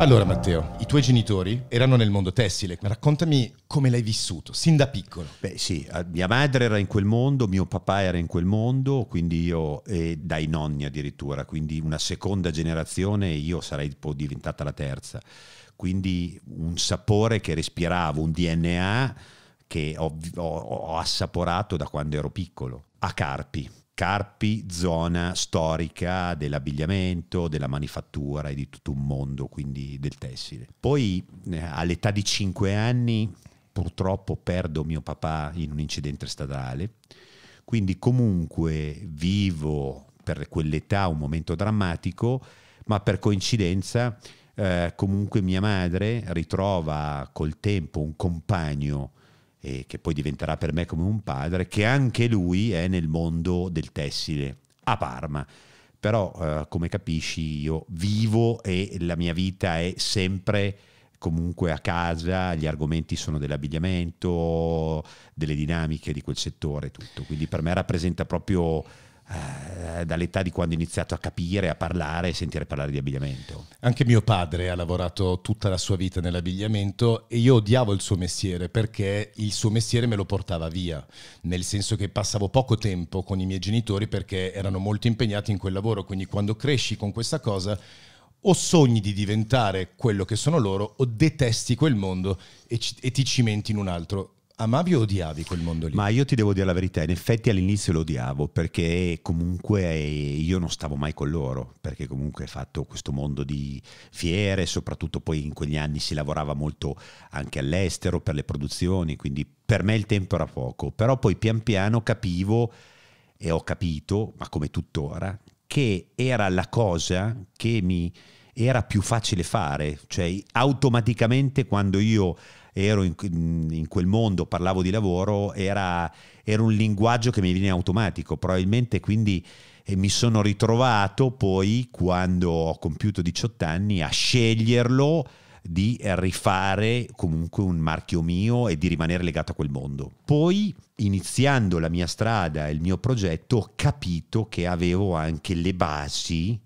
Allora Matteo, i tuoi genitori erano nel mondo tessile, raccontami come l'hai vissuto, sin da piccolo. Beh sì, mia madre era in quel mondo, mio papà era in quel mondo, quindi io, e dai nonni addirittura, quindi una seconda generazione e io sarei poi diventata la terza. Quindi un sapore che respiravo, un DNA che ho, ho, ho assaporato da quando ero piccolo. A Carpi, Carpi, zona storica dell'abbigliamento, della manifattura e di tutto un mondo, quindi del tessile. Poi eh, all'età di 5 anni purtroppo perdo mio papà in un incidente stradale, quindi comunque vivo per quell'età un momento drammatico, ma per coincidenza eh, comunque mia madre ritrova col tempo un compagno e che poi diventerà per me come un padre, che anche lui è nel mondo del tessile a Parma. Però eh, come capisci io vivo e la mia vita è sempre comunque a casa, gli argomenti sono dell'abbigliamento, delle dinamiche di quel settore, tutto. Quindi per me rappresenta proprio eh, dall'età di quando ho iniziato a capire, a parlare e sentire parlare di abbigliamento. Anche mio padre ha lavorato tutta la sua vita nell'abbigliamento e io odiavo il suo mestiere perché il suo mestiere me lo portava via, nel senso che passavo poco tempo con i miei genitori perché erano molto impegnati in quel lavoro, quindi quando cresci con questa cosa o sogni di diventare quello che sono loro o detesti quel mondo e, ci, e, ti cimenti in un altro. Amavi o odiavi quel mondo lì? Ma io ti devo dire la verità, in effetti all'inizio lo odiavo perché comunque eh, io non stavo mai con loro, perché comunque è fatto questo mondo di fiere, soprattutto poi in quegli anni si lavorava molto anche all'estero per le produzioni, quindi per me il tempo era poco, però poi pian piano capivo e ho capito, ma come tuttora, che era la cosa che mi era più facile fare, cioè automaticamente quando io ero in, in quel mondo, parlavo di lavoro, era, era, un linguaggio che mi viene automatico, probabilmente quindi eh, mi sono ritrovato poi quando ho compiuto 18 anni a sceglierlo di rifare comunque un marchio mio e di rimanere legato a quel mondo. Poi, iniziando la mia strada e il mio progetto, ho capito che avevo anche le basi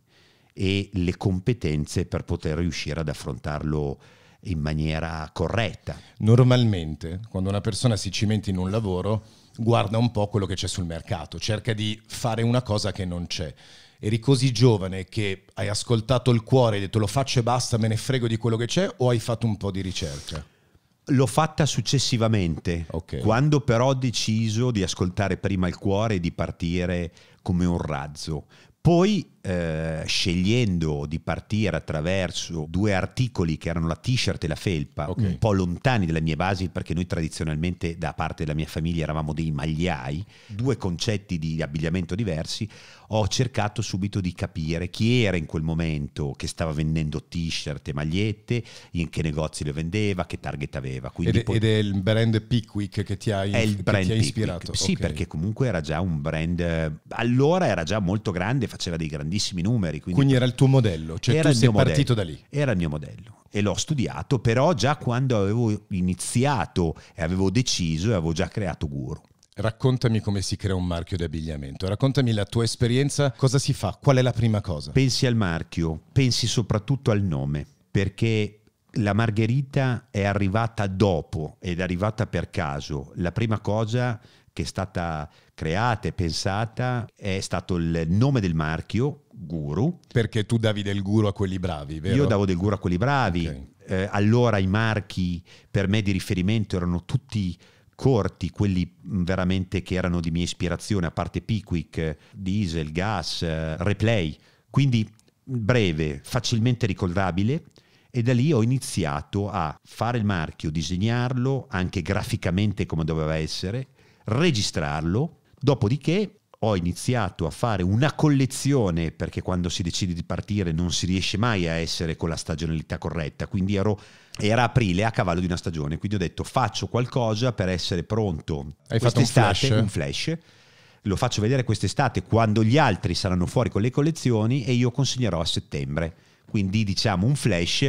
e le competenze per poter riuscire ad affrontarlo in maniera corretta. Normalmente, quando una persona si cimenta in un lavoro, guarda un po' quello che c'è sul mercato, cerca di fare una cosa che non c'è. Eri così giovane che hai ascoltato il cuore e hai detto lo faccio e basta, me ne frego di quello che c'è o hai fatto un po' di ricerca? L'ho fatta successivamente, okay. quando però ho deciso di ascoltare prima il cuore e di partire come un razzo. Poi eh, scegliendo di partire attraverso due articoli che erano la t-shirt e la felpa, okay. un po' lontani dalle mie basi, perché noi tradizionalmente da parte della mia famiglia eravamo dei magliai, due concetti di abbigliamento diversi, ho cercato subito di capire chi era in quel momento che stava vendendo t-shirt e magliette, in che negozi le vendeva, che target aveva. Ed, poi... ed, è il brand Pickwick che ti ha, che ti ha ispirato? Pickwick. Sì, okay. perché comunque era già un brand, eh, allora era già molto grande, faceva dei grandissimi grandissimi numeri. Quindi, quindi era il tuo modello, cioè era tu sei partito modello, da lì. Era il mio modello e l'ho studiato, però già quando avevo iniziato e avevo deciso e avevo già creato Guru. Raccontami come si crea un marchio di abbigliamento, raccontami la tua esperienza, cosa si fa, qual è la prima cosa? Pensi al marchio, pensi soprattutto al nome, perché la margherita è arrivata dopo ed è arrivata per caso. La prima cosa che è stata creata e pensata è stato il nome del marchio, Guru. Perché tu davi del guru a quelli bravi, vero? Io davo del guru a quelli bravi. Okay. Eh, allora i marchi per me di riferimento erano tutti corti, quelli veramente che erano di mia ispirazione, a parte Pickwick, diesel, gas, eh, replay. Quindi breve, facilmente ricordabile e da lì ho iniziato a fare il marchio, disegnarlo anche graficamente come doveva essere, registrarlo Dopodiché ho iniziato a fare una collezione, perché quando si decide di partire non si riesce mai a essere con la stagionalità corretta, quindi ero, era aprile a cavallo di una stagione, quindi ho detto faccio qualcosa per essere pronto Hai quest'estate, fatto un flash. un flash, lo faccio vedere quest'estate quando gli altri saranno fuori con le collezioni e io consegnerò a settembre, quindi diciamo un flash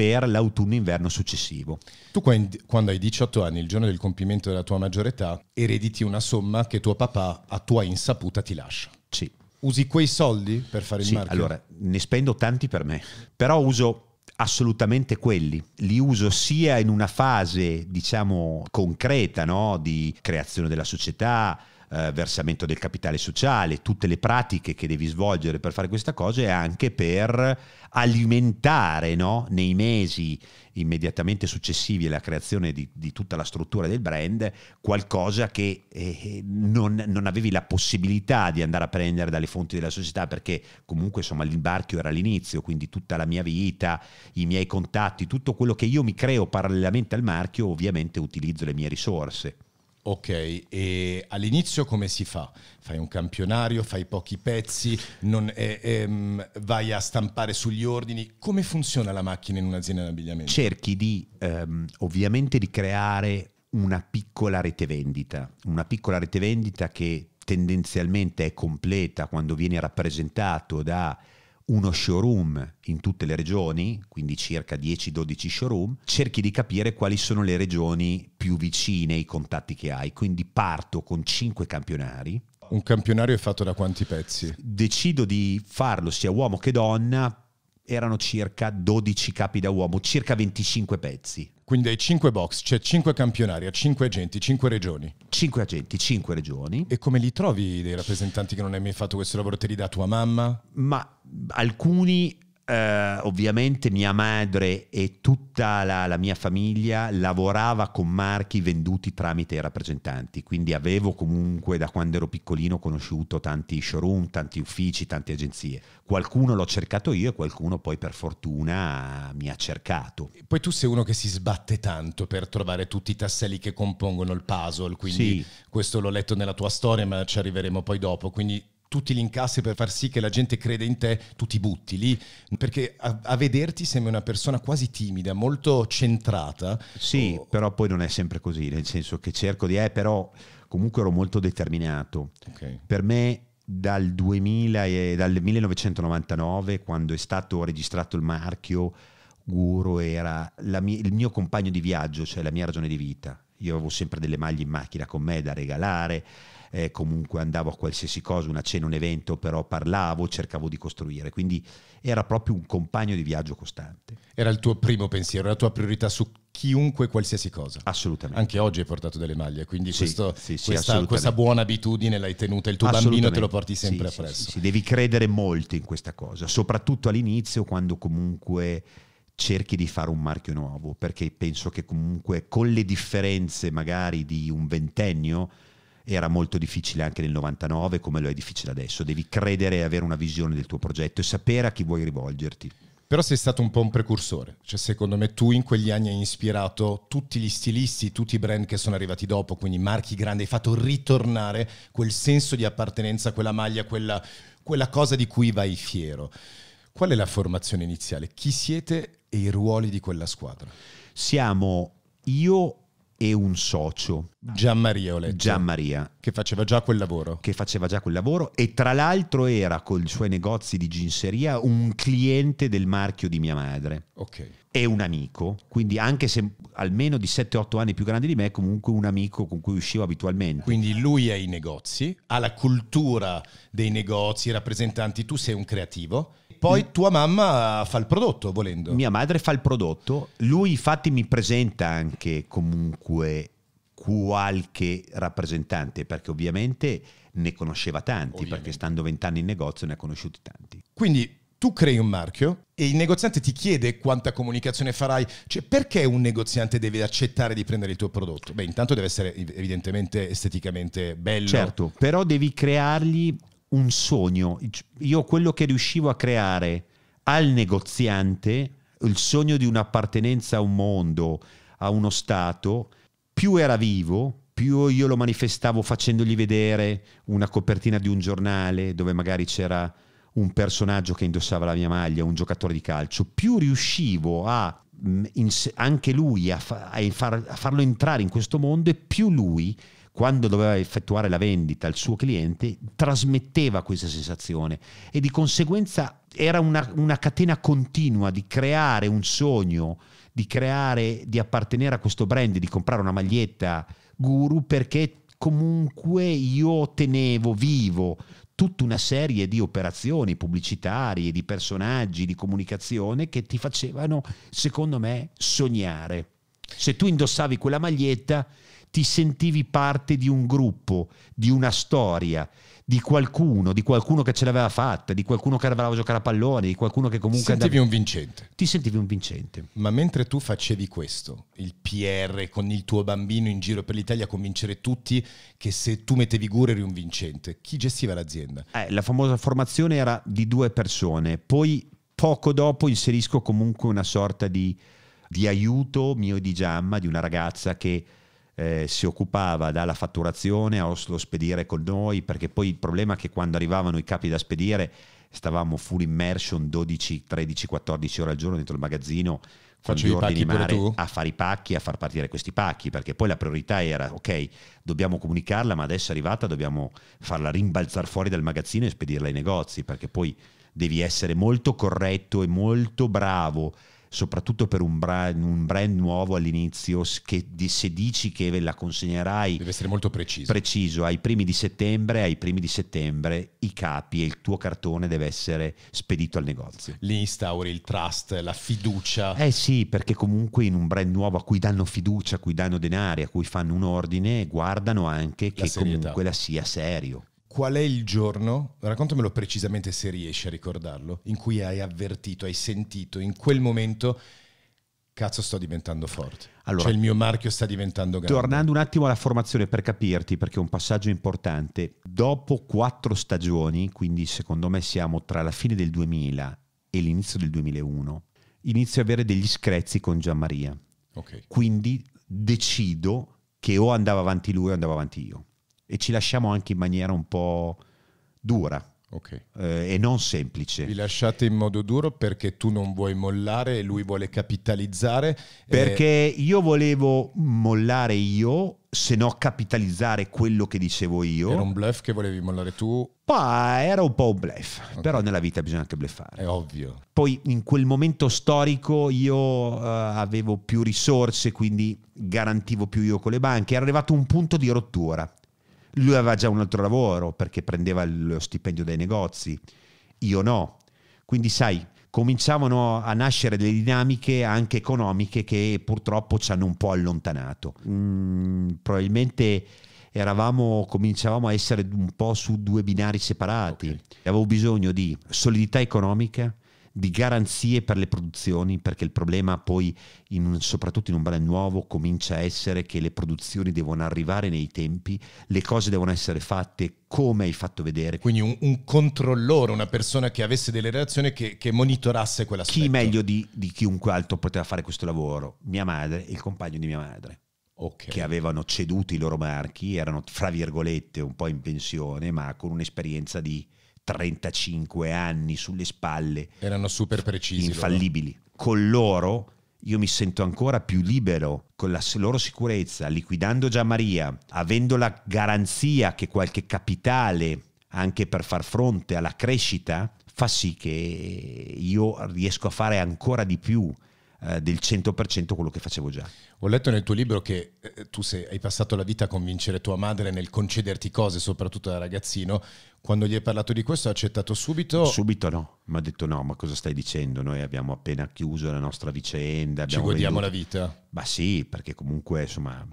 per l'autunno-inverno successivo. Tu quando hai 18 anni, il giorno del compimento della tua maggiore età, erediti una somma che tuo papà a tua insaputa ti lascia. Sì. Usi quei soldi per fare sì, il marketing? Allora, ne spendo tanti per me, però uso assolutamente quelli. Li uso sia in una fase, diciamo, concreta, no? di creazione della società, eh, versamento del capitale sociale, tutte le pratiche che devi svolgere per fare questa cosa e anche per alimentare no? nei mesi immediatamente successivi alla creazione di, di, tutta la struttura del brand qualcosa che eh, non, non, avevi la possibilità di andare a prendere dalle fonti della società perché comunque insomma l'imbarchio era l'inizio, quindi tutta la mia vita, i miei contatti, tutto quello che io mi creo parallelamente al marchio ovviamente utilizzo le mie risorse. Ok, e all'inizio come si fa? Fai un campionario, fai pochi pezzi, non, eh, ehm, vai a stampare sugli ordini. Come funziona la macchina in un'azienda di abbigliamento? Cerchi di ehm, ovviamente di creare una piccola rete vendita, una piccola rete vendita che tendenzialmente è completa quando viene rappresentato da uno showroom in tutte le regioni, quindi circa 10-12 showroom, cerchi di capire quali sono le regioni più vicine, i contatti che hai. Quindi parto con 5 campionari. Un campionario è fatto da quanti pezzi? Decido di farlo sia uomo che donna erano circa 12 capi da uomo, circa 25 pezzi. Quindi hai 5 box, c'è cioè 5 campionari, a 5 agenti, 5 regioni. 5 agenti, 5 regioni. E come li trovi dei rappresentanti che non hai mai fatto questo lavoro? Te li dà tua mamma? Ma alcuni eh, ovviamente mia madre e tutta la, la, mia famiglia lavorava con marchi venduti tramite i rappresentanti, quindi avevo comunque da quando ero piccolino conosciuto tanti showroom, tanti uffici, tante agenzie. Qualcuno l'ho cercato io e qualcuno poi per fortuna mi ha cercato. poi tu sei uno che si sbatte tanto per trovare tutti i tasselli che compongono il puzzle, quindi sì. questo l'ho letto nella tua storia ma ci arriveremo poi dopo, quindi tutti gli incassi per far sì che la gente creda in te, tu ti butti lì, perché a, a vederti sembri una persona quasi timida, molto centrata. Sì, o... Oh. però poi non è sempre così, nel senso che cerco di... Eh, però comunque ero molto determinato. Okay. Per me dal, 2000 e, dal 1999, quando è stato registrato il marchio, Guru era mia, il mio compagno di viaggio, cioè la mia ragione di vita. Io avevo sempre delle maglie in macchina con me da regalare, eh, comunque andavo a qualsiasi cosa, una cena, un evento, però parlavo, cercavo di costruire, quindi era proprio un compagno di viaggio costante. Era il tuo primo pensiero, la tua priorità su chiunque qualsiasi cosa. Assolutamente. Anche oggi hai portato delle maglie, quindi sì, questo, sì, sì, questa, questa, buona abitudine l'hai tenuta, il tuo bambino te lo porti sempre appresso. Sì, devi credere molto in questa cosa, soprattutto all'inizio quando comunque cerchi di fare un marchio nuovo, perché penso che comunque con le differenze magari di un ventennio, era molto difficile anche nel 99 come lo è difficile adesso, devi credere e avere una visione del tuo progetto e sapere a chi vuoi rivolgerti. Però sei stato un po' un precursore, cioè secondo me tu in quegli anni hai ispirato tutti gli stilisti, tutti i brand che sono arrivati dopo, quindi marchi grandi, hai fatto ritornare quel senso di appartenenza, quella maglia, quella, quella cosa di cui vai fiero. Qual è la formazione iniziale? Chi siete e i ruoli di quella squadra? Siamo io e un socio. Ah. Gianmaria, ho letto. Gianmaria. Che faceva già quel lavoro. Che faceva già quel lavoro e tra l'altro era con i suoi negozi di ginseria un cliente del marchio di mia madre. Ok. E un amico, quindi anche se almeno di 7-8 anni più grande di me, comunque un amico con cui uscivo abitualmente. Quindi lui ha i negozi, ha la cultura dei negozi, i rappresentanti, tu sei un creativo poi mm. tua mamma fa il prodotto, volendo. Mia madre fa il prodotto, lui infatti mi presenta anche comunque qualche rappresentante, perché ovviamente ne conosceva tanti, ovviamente. perché stando vent'anni in negozio ne ha conosciuti tanti. Quindi tu crei un marchio e il negoziante ti chiede quanta comunicazione farai, cioè perché un negoziante deve accettare di prendere il tuo prodotto? Beh, intanto deve essere evidentemente esteticamente bello. Certo, però devi creargli un sogno. Io quello che riuscivo a creare al negoziante, il sogno di un'appartenenza a un mondo, a uno Stato, più era vivo, più io lo manifestavo facendogli vedere una copertina di un giornale dove magari c'era un personaggio che indossava la mia maglia, un giocatore di calcio, più riuscivo a mm, anche lui a, fa, a, far, a farlo entrare in questo mondo e più lui quando doveva effettuare la vendita al suo cliente, trasmetteva questa sensazione e di conseguenza era una, una catena continua di creare un sogno, di creare, di appartenere a questo brand, di comprare una maglietta guru perché comunque io tenevo vivo tutta una serie di operazioni pubblicitarie, di personaggi, di comunicazione che ti facevano, secondo me, sognare. Se tu indossavi quella maglietta, ti sentivi parte di un gruppo, di una storia, di qualcuno, di qualcuno che ce l'aveva fatta, di qualcuno che andava a giocare a pallone, di qualcuno che comunque... Sentivi andava... un vincente. Ti sentivi un vincente. Ma mentre tu facevi questo, il PR con il tuo bambino in giro per l'Italia a convincere tutti che se tu mettevi gure eri un vincente, chi gestiva l'azienda? Eh, la famosa formazione era di due persone, poi poco dopo inserisco comunque una sorta di, di aiuto mio di Giamma, di una ragazza che eh, si occupava dalla fatturazione a Oslo spedire con noi, perché poi il problema è che quando arrivavano i capi da spedire stavamo full immersion 12, 13, 14 ore al giorno dentro il magazzino con gli ordini mare a fare i pacchi, a far partire questi pacchi, perché poi la priorità era, ok, dobbiamo comunicarla, ma adesso è arrivata, dobbiamo farla rimbalzare fuori dal magazzino e spedirla ai negozi, perché poi devi essere molto corretto e molto bravo soprattutto per un brand, un brand nuovo all'inizio, che di, se dici che ve la consegnerai... Deve essere molto preciso. Preciso, ai primi di settembre, ai primi di settembre i capi e il tuo cartone deve essere spedito al negozio. Lì instauri il trust, la fiducia. Eh sì, perché comunque in un brand nuovo a cui danno fiducia, a cui danno denari, a cui fanno un ordine, guardano anche che serietà. comunque la sia serio qual è il giorno, raccontamelo precisamente se riesci a ricordarlo, in cui hai avvertito, hai sentito in quel momento cazzo sto diventando forte. Allora, cioè il mio marchio sta diventando grande. Tornando un attimo alla formazione per capirti, perché è un passaggio importante. Dopo quattro stagioni, quindi secondo me siamo tra la fine del 2000 e l'inizio del 2001, inizio a avere degli screzzi con Gianmaria. Okay. Quindi decido che o andava avanti lui o andavo avanti io e ci lasciamo anche in maniera un po' dura. Okay. Eh, e non semplice. Vi lasciate in modo duro perché tu non vuoi mollare e lui vuole capitalizzare. Eh, perché e... io volevo mollare io, se no capitalizzare quello che dicevo io. Era un bluff che volevi mollare tu? era un po' un bluff, okay. però nella vita bisogna anche bluffare. È ovvio. Poi in quel momento storico io uh, avevo più risorse, quindi garantivo più io con le banche. Era arrivato un punto di rottura lui aveva già un altro lavoro perché prendeva lo stipendio dai negozi, io no. Quindi sai, cominciavano a nascere delle dinamiche anche economiche che purtroppo ci hanno un po' allontanato. Mm, probabilmente eravamo, cominciavamo a essere un po' su due binari separati. Okay. Avevo bisogno di solidità economica di garanzie per le produzioni, perché il problema poi, in un, soprattutto in un ballet nuovo, comincia a essere che le produzioni devono arrivare nei tempi, le cose devono essere fatte come hai fatto vedere. Quindi un, un controllore, una persona che avesse delle relazioni che, che monitorasse quella situazione. Chi meglio di, di, chiunque altro poteva fare questo lavoro? Mia madre e il compagno di mia madre. Okay. Che avevano ceduto i loro marchi, erano fra virgolette un po' in pensione, ma con un'esperienza di 35 anni sulle spalle. Erano super precisi. Infallibili. Loro. Con loro io mi sento ancora più libero con la loro sicurezza, liquidando già Maria, avendo la garanzia che qualche capitale anche per far fronte alla crescita fa sì che io riesco a fare ancora di più eh, del 100% quello che facevo già. Ho letto nel tuo libro che eh, tu sei, hai passato la vita a convincere tua madre nel concederti cose, soprattutto da ragazzino. Quando gli hai parlato di questo ha accettato subito? Subito no, mi ha detto no, ma cosa stai dicendo? Noi abbiamo appena chiuso la nostra vicenda. Ci godiamo venduto... la vita? Ma sì, perché comunque insomma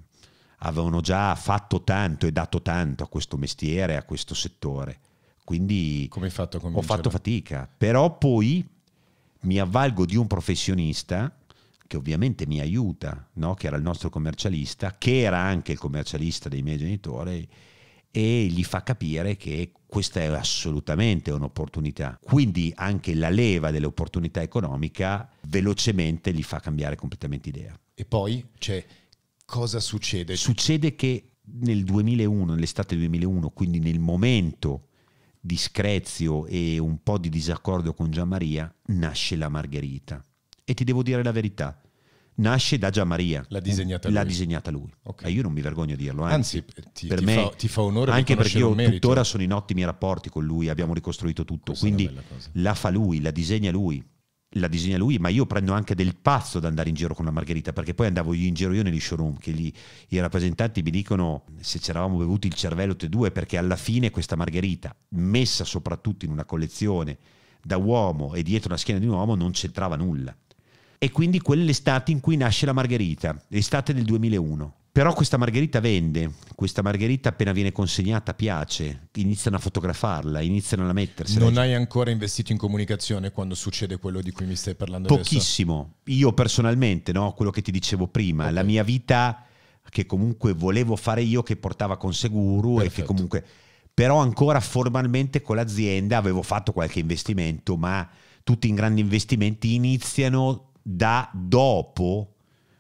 avevano già fatto tanto e dato tanto a questo mestiere, a questo settore. Quindi Come hai fatto a ho fatto fatica, però poi mi avvalgo di un professionista che ovviamente mi aiuta, no? che era il nostro commercialista, che era anche il commercialista dei miei genitori e gli fa capire che questa è assolutamente un'opportunità. Quindi anche la leva dell'opportunità economica velocemente gli fa cambiare completamente idea. E poi, cioè, cosa succede? Succede che nel 2001, nell'estate 2001, quindi nel momento discrezio e un po' di disaccordo con Gianmaria, nasce la Margherita. E ti devo dire la verità, nasce da Gianmaria. L'ha disegnata l'ha lui. disegnata lui. Okay. E eh, io non mi vergogno di dirlo. Anzi, anzi ti, per ti me, fa, ti fa onore. Anche perché io tuttora sono in ottimi rapporti con lui, abbiamo ricostruito tutto. Questa Quindi la fa lui, la disegna lui la disegna lui, ma io prendo anche del pazzo ad andare in giro con la Margherita, perché poi andavo io in giro io negli showroom, che gli, i rappresentanti mi dicono se c'eravamo bevuti il cervello te due, perché alla fine questa Margherita, messa soprattutto in una collezione da uomo e dietro la schiena di un uomo, non c'entrava nulla. E quindi quell'estate in cui nasce la Margherita, l'estate del 2001. Però questa margherita vende, questa margherita appena viene consegnata piace, iniziano a fotografarla, iniziano a mettersela. Non hai ancora investito in comunicazione quando succede quello di cui mi stai parlando Pochissimo. Adesso. Io personalmente, no, quello che ti dicevo prima, okay. la mia vita che comunque volevo fare io, che portava con Seguru Perfetto. e che comunque... Però ancora formalmente con l'azienda avevo fatto qualche investimento, ma tutti i grandi investimenti iniziano da dopo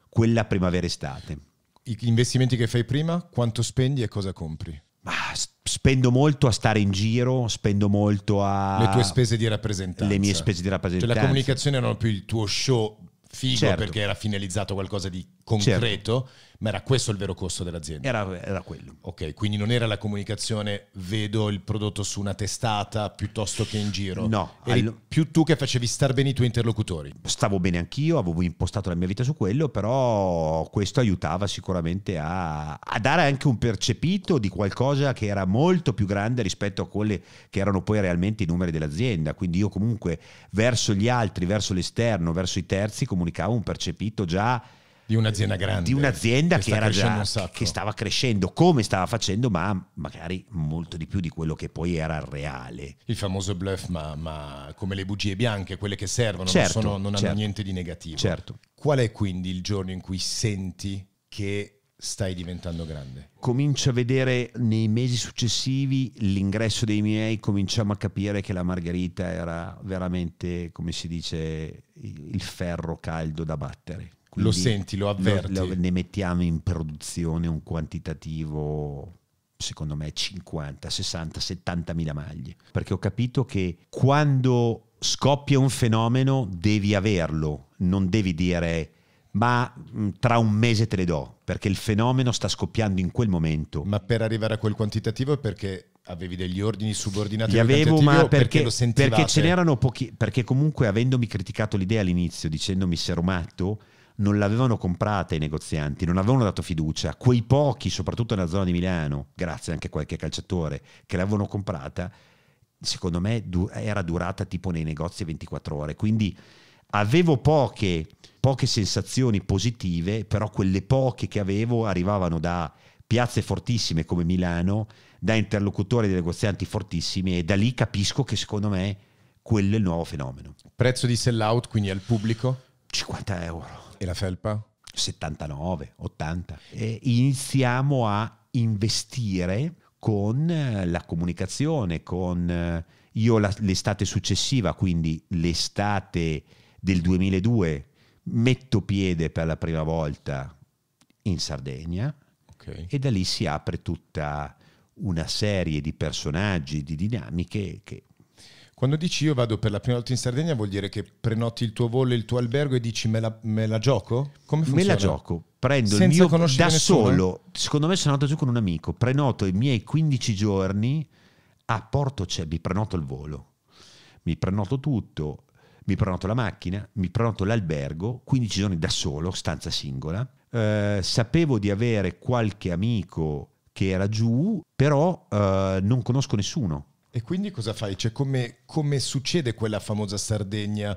quella primavera-estate gli investimenti che fai prima, quanto spendi e cosa compri? Ah, spendo molto a stare in giro, spendo molto a... Le tue spese di rappresentanza. Le mie spese di rappresentanza. Cioè la comunicazione non è più il tuo show figo certo. perché era finalizzato qualcosa di certo. concreto, certo. Ma era questo il vero costo dell'azienda? Era, era, quello. Ok, quindi non era la comunicazione, vedo il prodotto su una testata piuttosto che in giro. No. Eri all... più tu che facevi star bene i tuoi interlocutori. Stavo bene anch'io, avevo impostato la mia vita su quello, però questo aiutava sicuramente a, a dare anche un percepito di qualcosa che era molto più grande rispetto a quelle che erano poi realmente i numeri dell'azienda. Quindi io comunque verso gli altri, verso l'esterno, verso i terzi comunicavo un percepito già di un'azienda grande. Di un'azienda che, che, già, un che, stava crescendo, come stava facendo, ma magari molto di più di quello che poi era reale. Il famoso bluff, ma, ma come le bugie bianche, quelle che servono, certo, non, sono, non certo, hanno niente di negativo. Certo. Qual è quindi il giorno in cui senti che stai diventando grande? Comincio a vedere nei mesi successivi l'ingresso dei miei, cominciamo a capire che la margherita era veramente, come si dice, il ferro caldo da battere quindi lo senti, lo avverti. Lo, lo, ne mettiamo in produzione un quantitativo secondo me 50, 60, 70 mila maglie, perché ho capito che quando scoppia un fenomeno devi averlo, non devi dire ma mm, tra un mese te le do, perché il fenomeno sta scoppiando in quel momento. Ma per arrivare a quel quantitativo è perché avevi degli ordini subordinati? Li avevo, ma perché, perché, perché ce n'erano pochi, perché comunque avendomi criticato l'idea all'inizio, dicendomi se ero matto, non l'avevano comprata i negozianti, non avevano dato fiducia. Quei pochi, soprattutto nella zona di Milano, grazie anche a qualche calciatore, che l'avevano comprata, secondo me era durata tipo nei negozi 24 ore. Quindi avevo poche, poche sensazioni positive, però quelle poche che avevo arrivavano da piazze fortissime come Milano, da interlocutori dei negozianti fortissimi e da lì capisco che secondo me quello è il nuovo fenomeno. Prezzo di sell out quindi al pubblico? 50 euro. E la felpa? 79, 80. E iniziamo a investire con eh, la comunicazione, con eh, io la, l'estate successiva, quindi l'estate del 2002, metto piede per la prima volta in Sardegna okay. e da lì si apre tutta una serie di personaggi, di dinamiche che quando dici io vado per la prima volta in Sardegna vuol dire che prenoti il tuo volo e il tuo albergo e dici me la, me la gioco? Come funziona? Me la gioco, prendo Senza il mio da nessuno? solo, secondo me sono andato giù con un amico, prenoto i miei 15 giorni a Porto Celli, prenoto il volo, mi prenoto tutto, mi prenoto la macchina, mi prenoto l'albergo, 15 giorni da solo, stanza singola, eh, sapevo di avere qualche amico che era giù, però eh, non conosco nessuno e quindi cosa fai? Cioè, come, come succede quella famosa Sardegna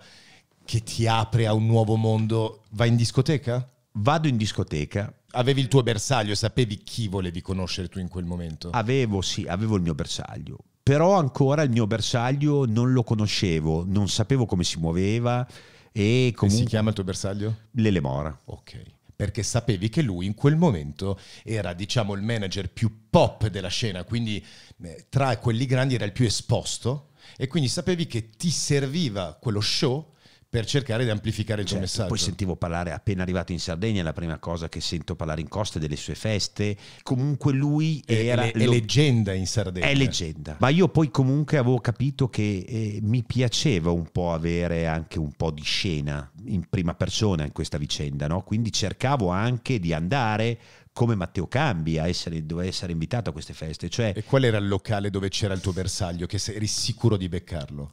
che ti apre a un nuovo mondo? Vai in discoteca? Vado in discoteca. Avevi il tuo bersaglio, sapevi chi volevi conoscere tu in quel momento? Avevo, sì, avevo il mio bersaglio. Però ancora il mio bersaglio non lo conoscevo, non sapevo come si muoveva e come si chiama il tuo bersaglio? L'Elemora. Ok perché sapevi che lui in quel momento era, diciamo, il manager più pop della scena, quindi eh, tra quelli grandi era il più esposto e quindi sapevi che ti serviva quello show per cercare di amplificare il certo, tuo messaggio. Poi sentivo parlare, appena arrivato in Sardegna, la prima cosa che sento parlare in Costa è delle sue feste. Comunque lui è, era... È, è lo... leggenda in Sardegna. È leggenda. Ma io poi comunque avevo capito che eh, mi piaceva un po' avere anche un po' di scena in prima persona in questa vicenda, no? Quindi cercavo anche di andare come Matteo Cambi a essere, doveva essere invitato a queste feste. Cioè, e qual era il locale dove c'era il tuo bersaglio, che eri sicuro di beccarlo?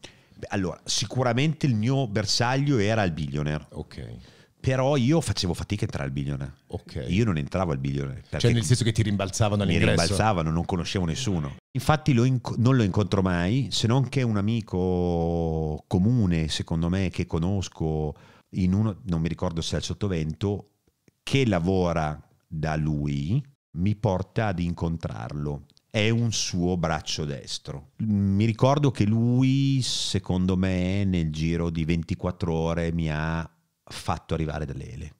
Allora, sicuramente il mio bersaglio era il billionaire. Ok però io facevo fatica a entrare al billionaire. Okay. Io non entravo al billionaire. Cioè nel senso che ti rimbalzavano all'ingresso? Mi rimbalzavano, non conoscevo nessuno. Infatti lo inc- non lo incontro mai, se non che un amico comune, secondo me, che conosco, in uno, non mi ricordo se è al Sottovento, che lavora da lui mi porta ad incontrarlo. È un suo braccio destro. Mi ricordo che lui, secondo me, nel giro di 24 ore mi ha fatto arrivare dell'ele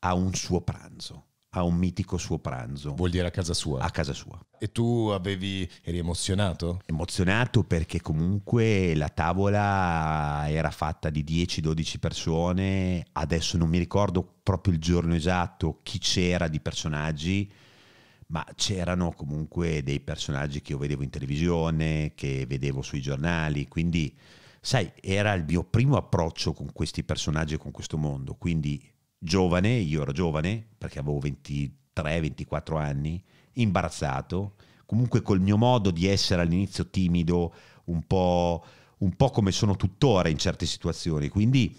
a un suo pranzo a un mitico suo pranzo. Vuol dire a casa sua? A casa sua. E tu avevi, eri emozionato? Emozionato perché comunque la tavola era fatta di 10-12 persone, adesso non mi ricordo proprio il giorno esatto chi c'era di personaggi, ma c'erano comunque dei personaggi che io vedevo in televisione, che vedevo sui giornali, quindi sai, era il mio primo approccio con questi personaggi e con questo mondo, quindi giovane, io ero giovane perché avevo 23-24 anni, imbarazzato, comunque col mio modo di essere all'inizio timido, un po', un po come sono tuttora in certe situazioni, quindi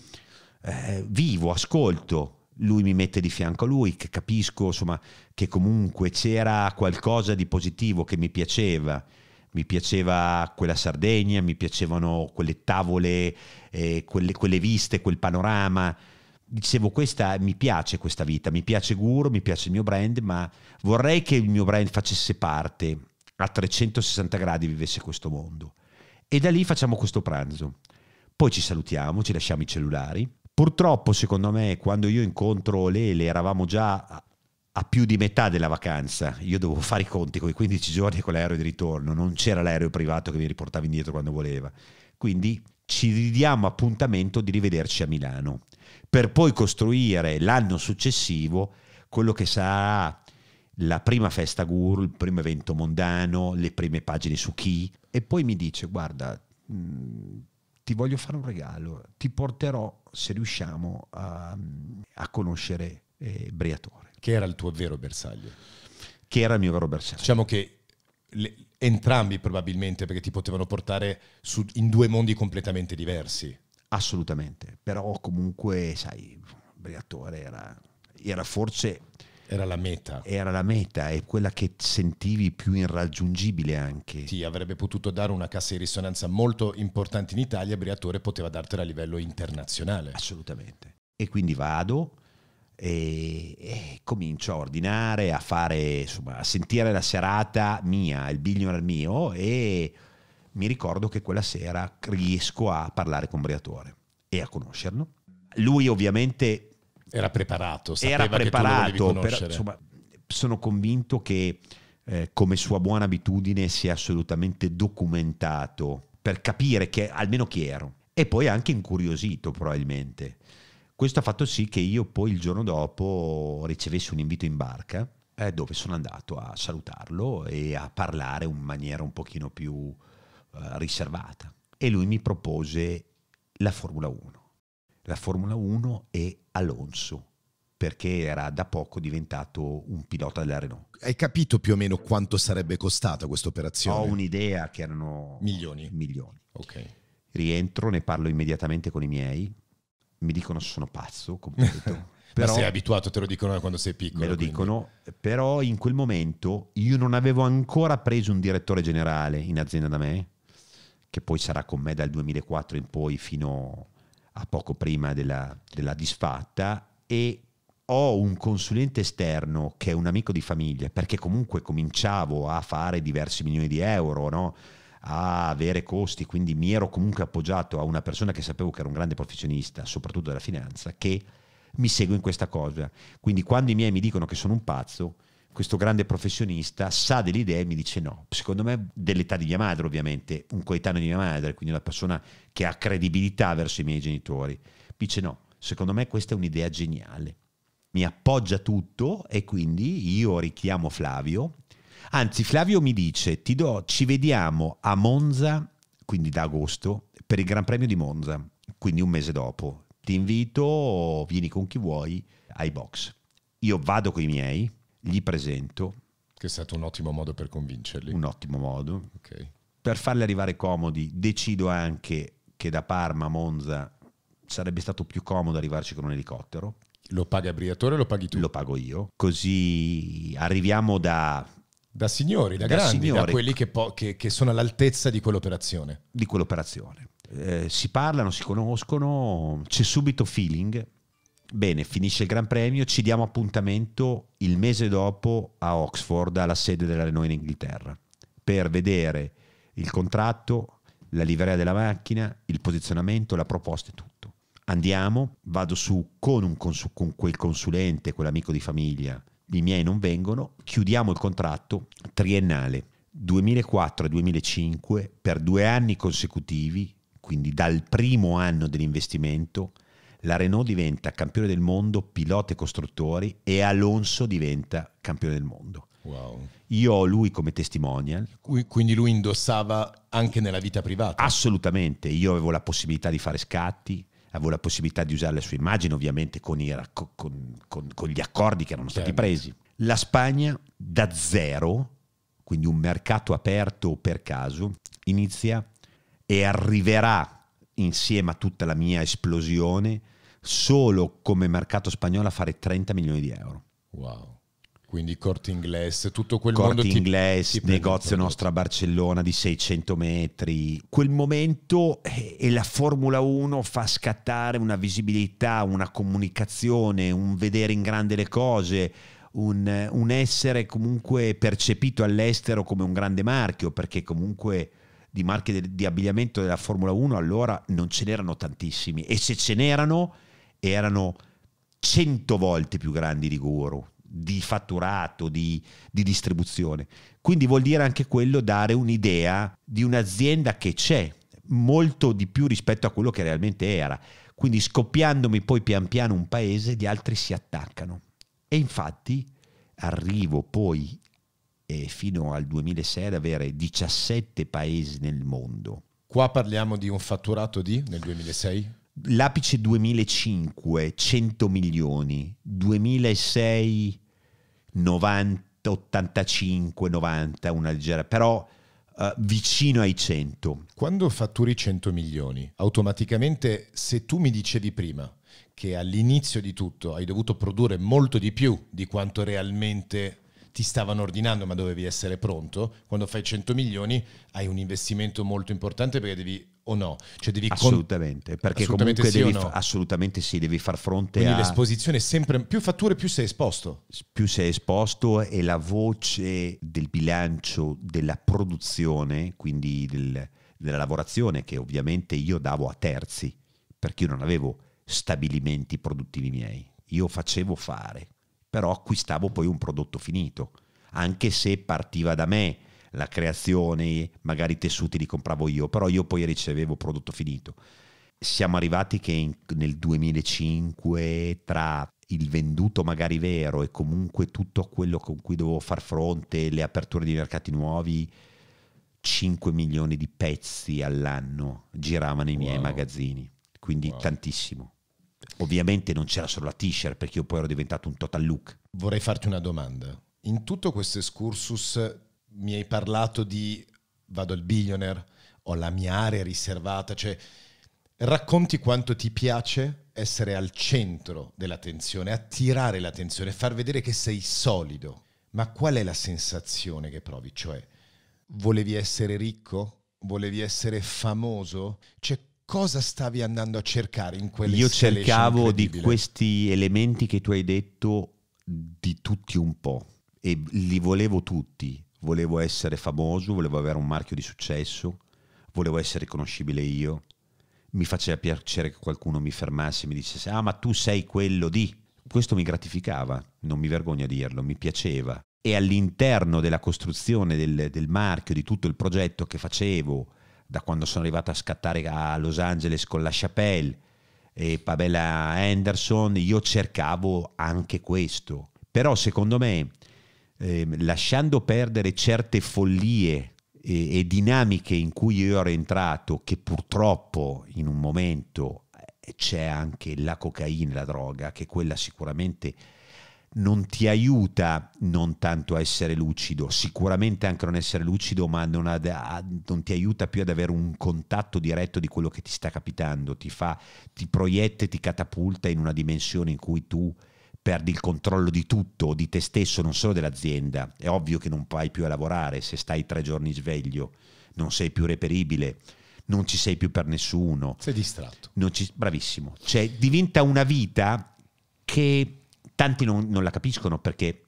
eh, vivo, ascolto, lui mi mette di fianco a lui, che capisco insomma, che comunque c'era qualcosa di positivo che mi piaceva. Mi piaceva quella Sardegna, mi piacevano quelle tavole, eh, quelle, quelle, viste, quel panorama dicevo questa mi piace questa vita, mi piace Guru, mi piace il mio brand, ma vorrei che il mio brand facesse parte a 360 gradi vivesse questo mondo. E da lì facciamo questo pranzo. Poi ci salutiamo, ci lasciamo i cellulari. Purtroppo, secondo me, quando io incontro Lele eravamo già a più di metà della vacanza. Io dovevo fare i conti con i 15 giorni con l'aereo di ritorno. Non c'era l'aereo privato che mi riportava indietro quando voleva. Quindi ci ridiamo appuntamento di rivederci a Milano per poi costruire l'anno successivo quello che sarà la prima festa guru, il primo evento mondano, le prime pagine su chi e poi mi dice guarda ti voglio fare un regalo, ti porterò se riusciamo a, a conoscere eh, Briatore. Che era il tuo vero bersaglio? Che era il mio vero bersaglio. Diciamo che le, entrambi probabilmente perché ti potevano portare su, in due mondi completamente diversi. Assolutamente, però comunque, sai, Briatore era, era forse... Era la meta. Era la meta e quella che sentivi più irraggiungibile anche. Sì, avrebbe potuto dare una cassa di risonanza molto importante in Italia, Briatore poteva dartela a livello internazionale. Assolutamente. E quindi vado e, e comincio a ordinare, a fare, insomma, a sentire la serata mia, il biglio era mio e mi ricordo che quella sera riesco a parlare con Briatore e a conoscerlo. Lui ovviamente... Era preparato, era preparato, però, insomma, sono convinto che eh, come sua buona abitudine sia assolutamente documentato per capire che, almeno chi ero e poi anche incuriosito probabilmente. Questo ha fatto sì che io poi il giorno dopo ricevessi un invito in barca eh, dove sono andato a salutarlo e a parlare in maniera un pochino più eh, riservata e lui mi propose la Formula 1. La Formula 1 e Alonso perché era da poco diventato un pilota della Renault. Hai capito più o meno quanto sarebbe costata questa operazione? Ho un'idea che erano milioni. milioni. Okay. Rientro, ne parlo immediatamente con i miei, mi dicono sono pazzo, completo. però, Ma sei abituato, te lo dicono quando sei piccolo. Me lo quindi. dicono, però in quel momento io non avevo ancora preso un direttore generale in azienda da me, che poi sarà con me dal 2004 in poi fino a poco prima della, della disfatta e ho un consulente esterno che è un amico di famiglia, perché comunque cominciavo a fare diversi milioni di euro, no? a avere costi, quindi mi ero comunque appoggiato a una persona che sapevo che era un grande professionista, soprattutto della finanza, che mi segue in questa cosa. Quindi quando i miei mi dicono che sono un pazzo, questo grande professionista sa delle idee e mi dice no. Secondo me dell'età di mia madre ovviamente, un coetaneo di mia madre, quindi una persona che ha credibilità verso i miei genitori. Mi dice no, secondo me questa è un'idea geniale. Mi appoggia tutto e quindi io richiamo Flavio. Anzi, Flavio mi dice, ti do, ci vediamo a Monza, quindi da agosto, per il Gran Premio di Monza, quindi un mese dopo. Ti invito, vieni con chi vuoi ai box. Io vado con i miei, gli presento. Che è stato un ottimo modo per convincerli. Un ottimo modo. Okay. Per farli arrivare comodi, decido anche che da Parma a Monza sarebbe stato più comodo arrivarci con un elicottero. Lo paga il Briatore o lo paghi tu? Lo pago io. Così arriviamo da da signori, da, da grandi, signori, da quelli che, po- che, che, sono all'altezza di quell'operazione. Di quell'operazione. Eh, si parlano, si conoscono, c'è subito feeling Bene, finisce il Gran Premio, ci diamo appuntamento il mese dopo a Oxford, alla sede della Renault in Inghilterra, per vedere il contratto, la livrea della macchina, il posizionamento, la proposta e tutto. Andiamo, vado su con, un consu- con quel consulente, quell'amico di famiglia, i miei non vengono, chiudiamo il contratto triennale 2004-2005 per due anni consecutivi, quindi dal primo anno dell'investimento la Renault diventa campione del mondo pilota e costruttori e Alonso diventa campione del mondo. Wow. Io ho lui come testimonial. Quindi lui indossava anche nella vita privata? Assolutamente, io avevo la possibilità di fare scatti, avevo la possibilità di usare le sue immagini, ovviamente con, i, con, con, con gli accordi che erano stati certo. presi. La Spagna da zero, quindi un mercato aperto per caso, inizia e arriverà insieme a tutta la mia esplosione solo come mercato spagnolo a fare 30 milioni di euro. Wow. Quindi Court Inglés, tutto quel Court mondo Inglés, ti, negozio nostro a Barcellona di 600 metri. Quel momento eh, e la Formula 1 fa scattare una visibilità, una comunicazione, un vedere in grande le cose, un, un essere comunque percepito all'estero come un grande marchio, perché comunque di marchi di abbigliamento della Formula 1 allora non ce n'erano tantissimi e se ce n'erano erano cento volte più grandi di Guru, di fatturato, di, di, distribuzione. Quindi vuol dire anche quello dare un'idea di un'azienda che c'è, molto di più rispetto a quello che realmente era. Quindi scoppiandomi poi pian piano un paese, gli altri si attaccano. E infatti arrivo poi eh, fino al 2006 ad avere 17 paesi nel mondo. Qua parliamo di un fatturato di nel 2006? l'apice 2005 100 milioni, 2006 90, 85, 90, una leggera, però uh, vicino ai 100. Quando fatturi 100 milioni, automaticamente se tu mi dicevi prima che all'inizio di tutto hai dovuto produrre molto di più di quanto realmente ti stavano ordinando ma dovevi essere pronto, quando fai 100 milioni hai un investimento molto importante perché devi o no? Cioè devi assolutamente, con... perché assolutamente comunque sì devi, no? assolutamente sì, devi far fronte Quindi a... l'esposizione è sempre, più fatture più sei esposto. Più sei esposto e la voce del bilancio della produzione, quindi del, della lavorazione che ovviamente io davo a terzi, perché io non avevo stabilimenti produttivi miei, io facevo fare, però acquistavo poi un prodotto finito, anche se partiva da me la creazione, magari i tessuti li compravo io, però io poi ricevevo prodotto finito. Siamo arrivati che in, nel 2005 tra il venduto magari vero e comunque tutto quello con cui dovevo far fronte, le aperture di mercati nuovi, 5 milioni di pezzi all'anno giravano i miei wow. magazzini, quindi wow. tantissimo. Ovviamente non c'era solo la t-shirt perché io poi ero diventato un total look. Vorrei farti una domanda. In tutto questo excursus mi hai parlato di vado al billionaire, ho la mia area riservata, cioè racconti quanto ti piace essere al centro dell'attenzione, attirare l'attenzione, far vedere che sei solido. Ma qual è la sensazione che provi? Cioè, volevi essere ricco? Volevi essere famoso? Cioè, cosa stavi andando a cercare in quelle Io cercavo di questi elementi che tu hai detto di tutti un po' e li volevo tutti volevo essere famoso, volevo avere un marchio di successo, volevo essere riconoscibile io. Mi faceva piacere che qualcuno mi fermasse e mi dicesse, ah ma tu sei quello di... Questo mi gratificava, non mi vergogno a dirlo, mi piaceva. E all'interno della costruzione del, del marchio, di tutto il progetto che facevo, da quando sono arrivato a scattare a Los Angeles con la Chapelle e Pamela Anderson, io cercavo anche questo. Però secondo me eh, lasciando perdere certe follie e, e dinamiche in cui io ero entrato, che purtroppo in un momento eh, c'è anche la cocaina, la droga, che quella sicuramente non ti aiuta non tanto a essere lucido, sicuramente anche non essere lucido, ma non, ad, a, non, ti aiuta più ad avere un contatto diretto di quello che ti sta capitando, ti, fa, ti proietta e ti catapulta in una dimensione in cui tu perdi il controllo di tutto, di te stesso, non solo dell'azienda. È ovvio che non puoi più a lavorare se stai tre giorni sveglio, non sei più reperibile, non ci sei più per nessuno. Sei distratto. Ci, bravissimo. Cioè, diventa una vita che tanti non, non la capiscono perché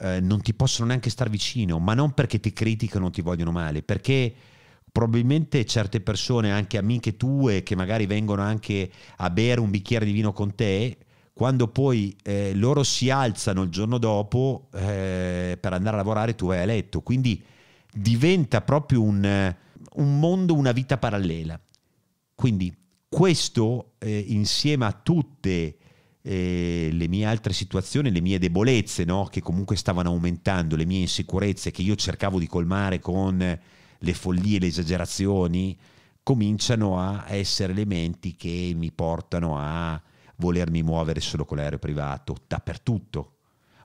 eh, non ti possono neanche star vicino, ma non perché ti criticano o ti vogliono male, perché probabilmente certe persone, anche amiche tue, che magari vengono anche a bere un bicchiere di vino con te, quando poi eh, loro si alzano il giorno dopo eh, per andare a lavorare tu vai a letto, quindi diventa proprio un, un mondo, una vita parallela. Quindi questo eh, insieme a tutte eh, le mie altre situazioni, le mie debolezze no? che comunque stavano aumentando, le mie insicurezze che io cercavo di colmare con le follie, le esagerazioni, cominciano a essere elementi che mi portano a volermi muovere solo con l'aereo privato, dappertutto,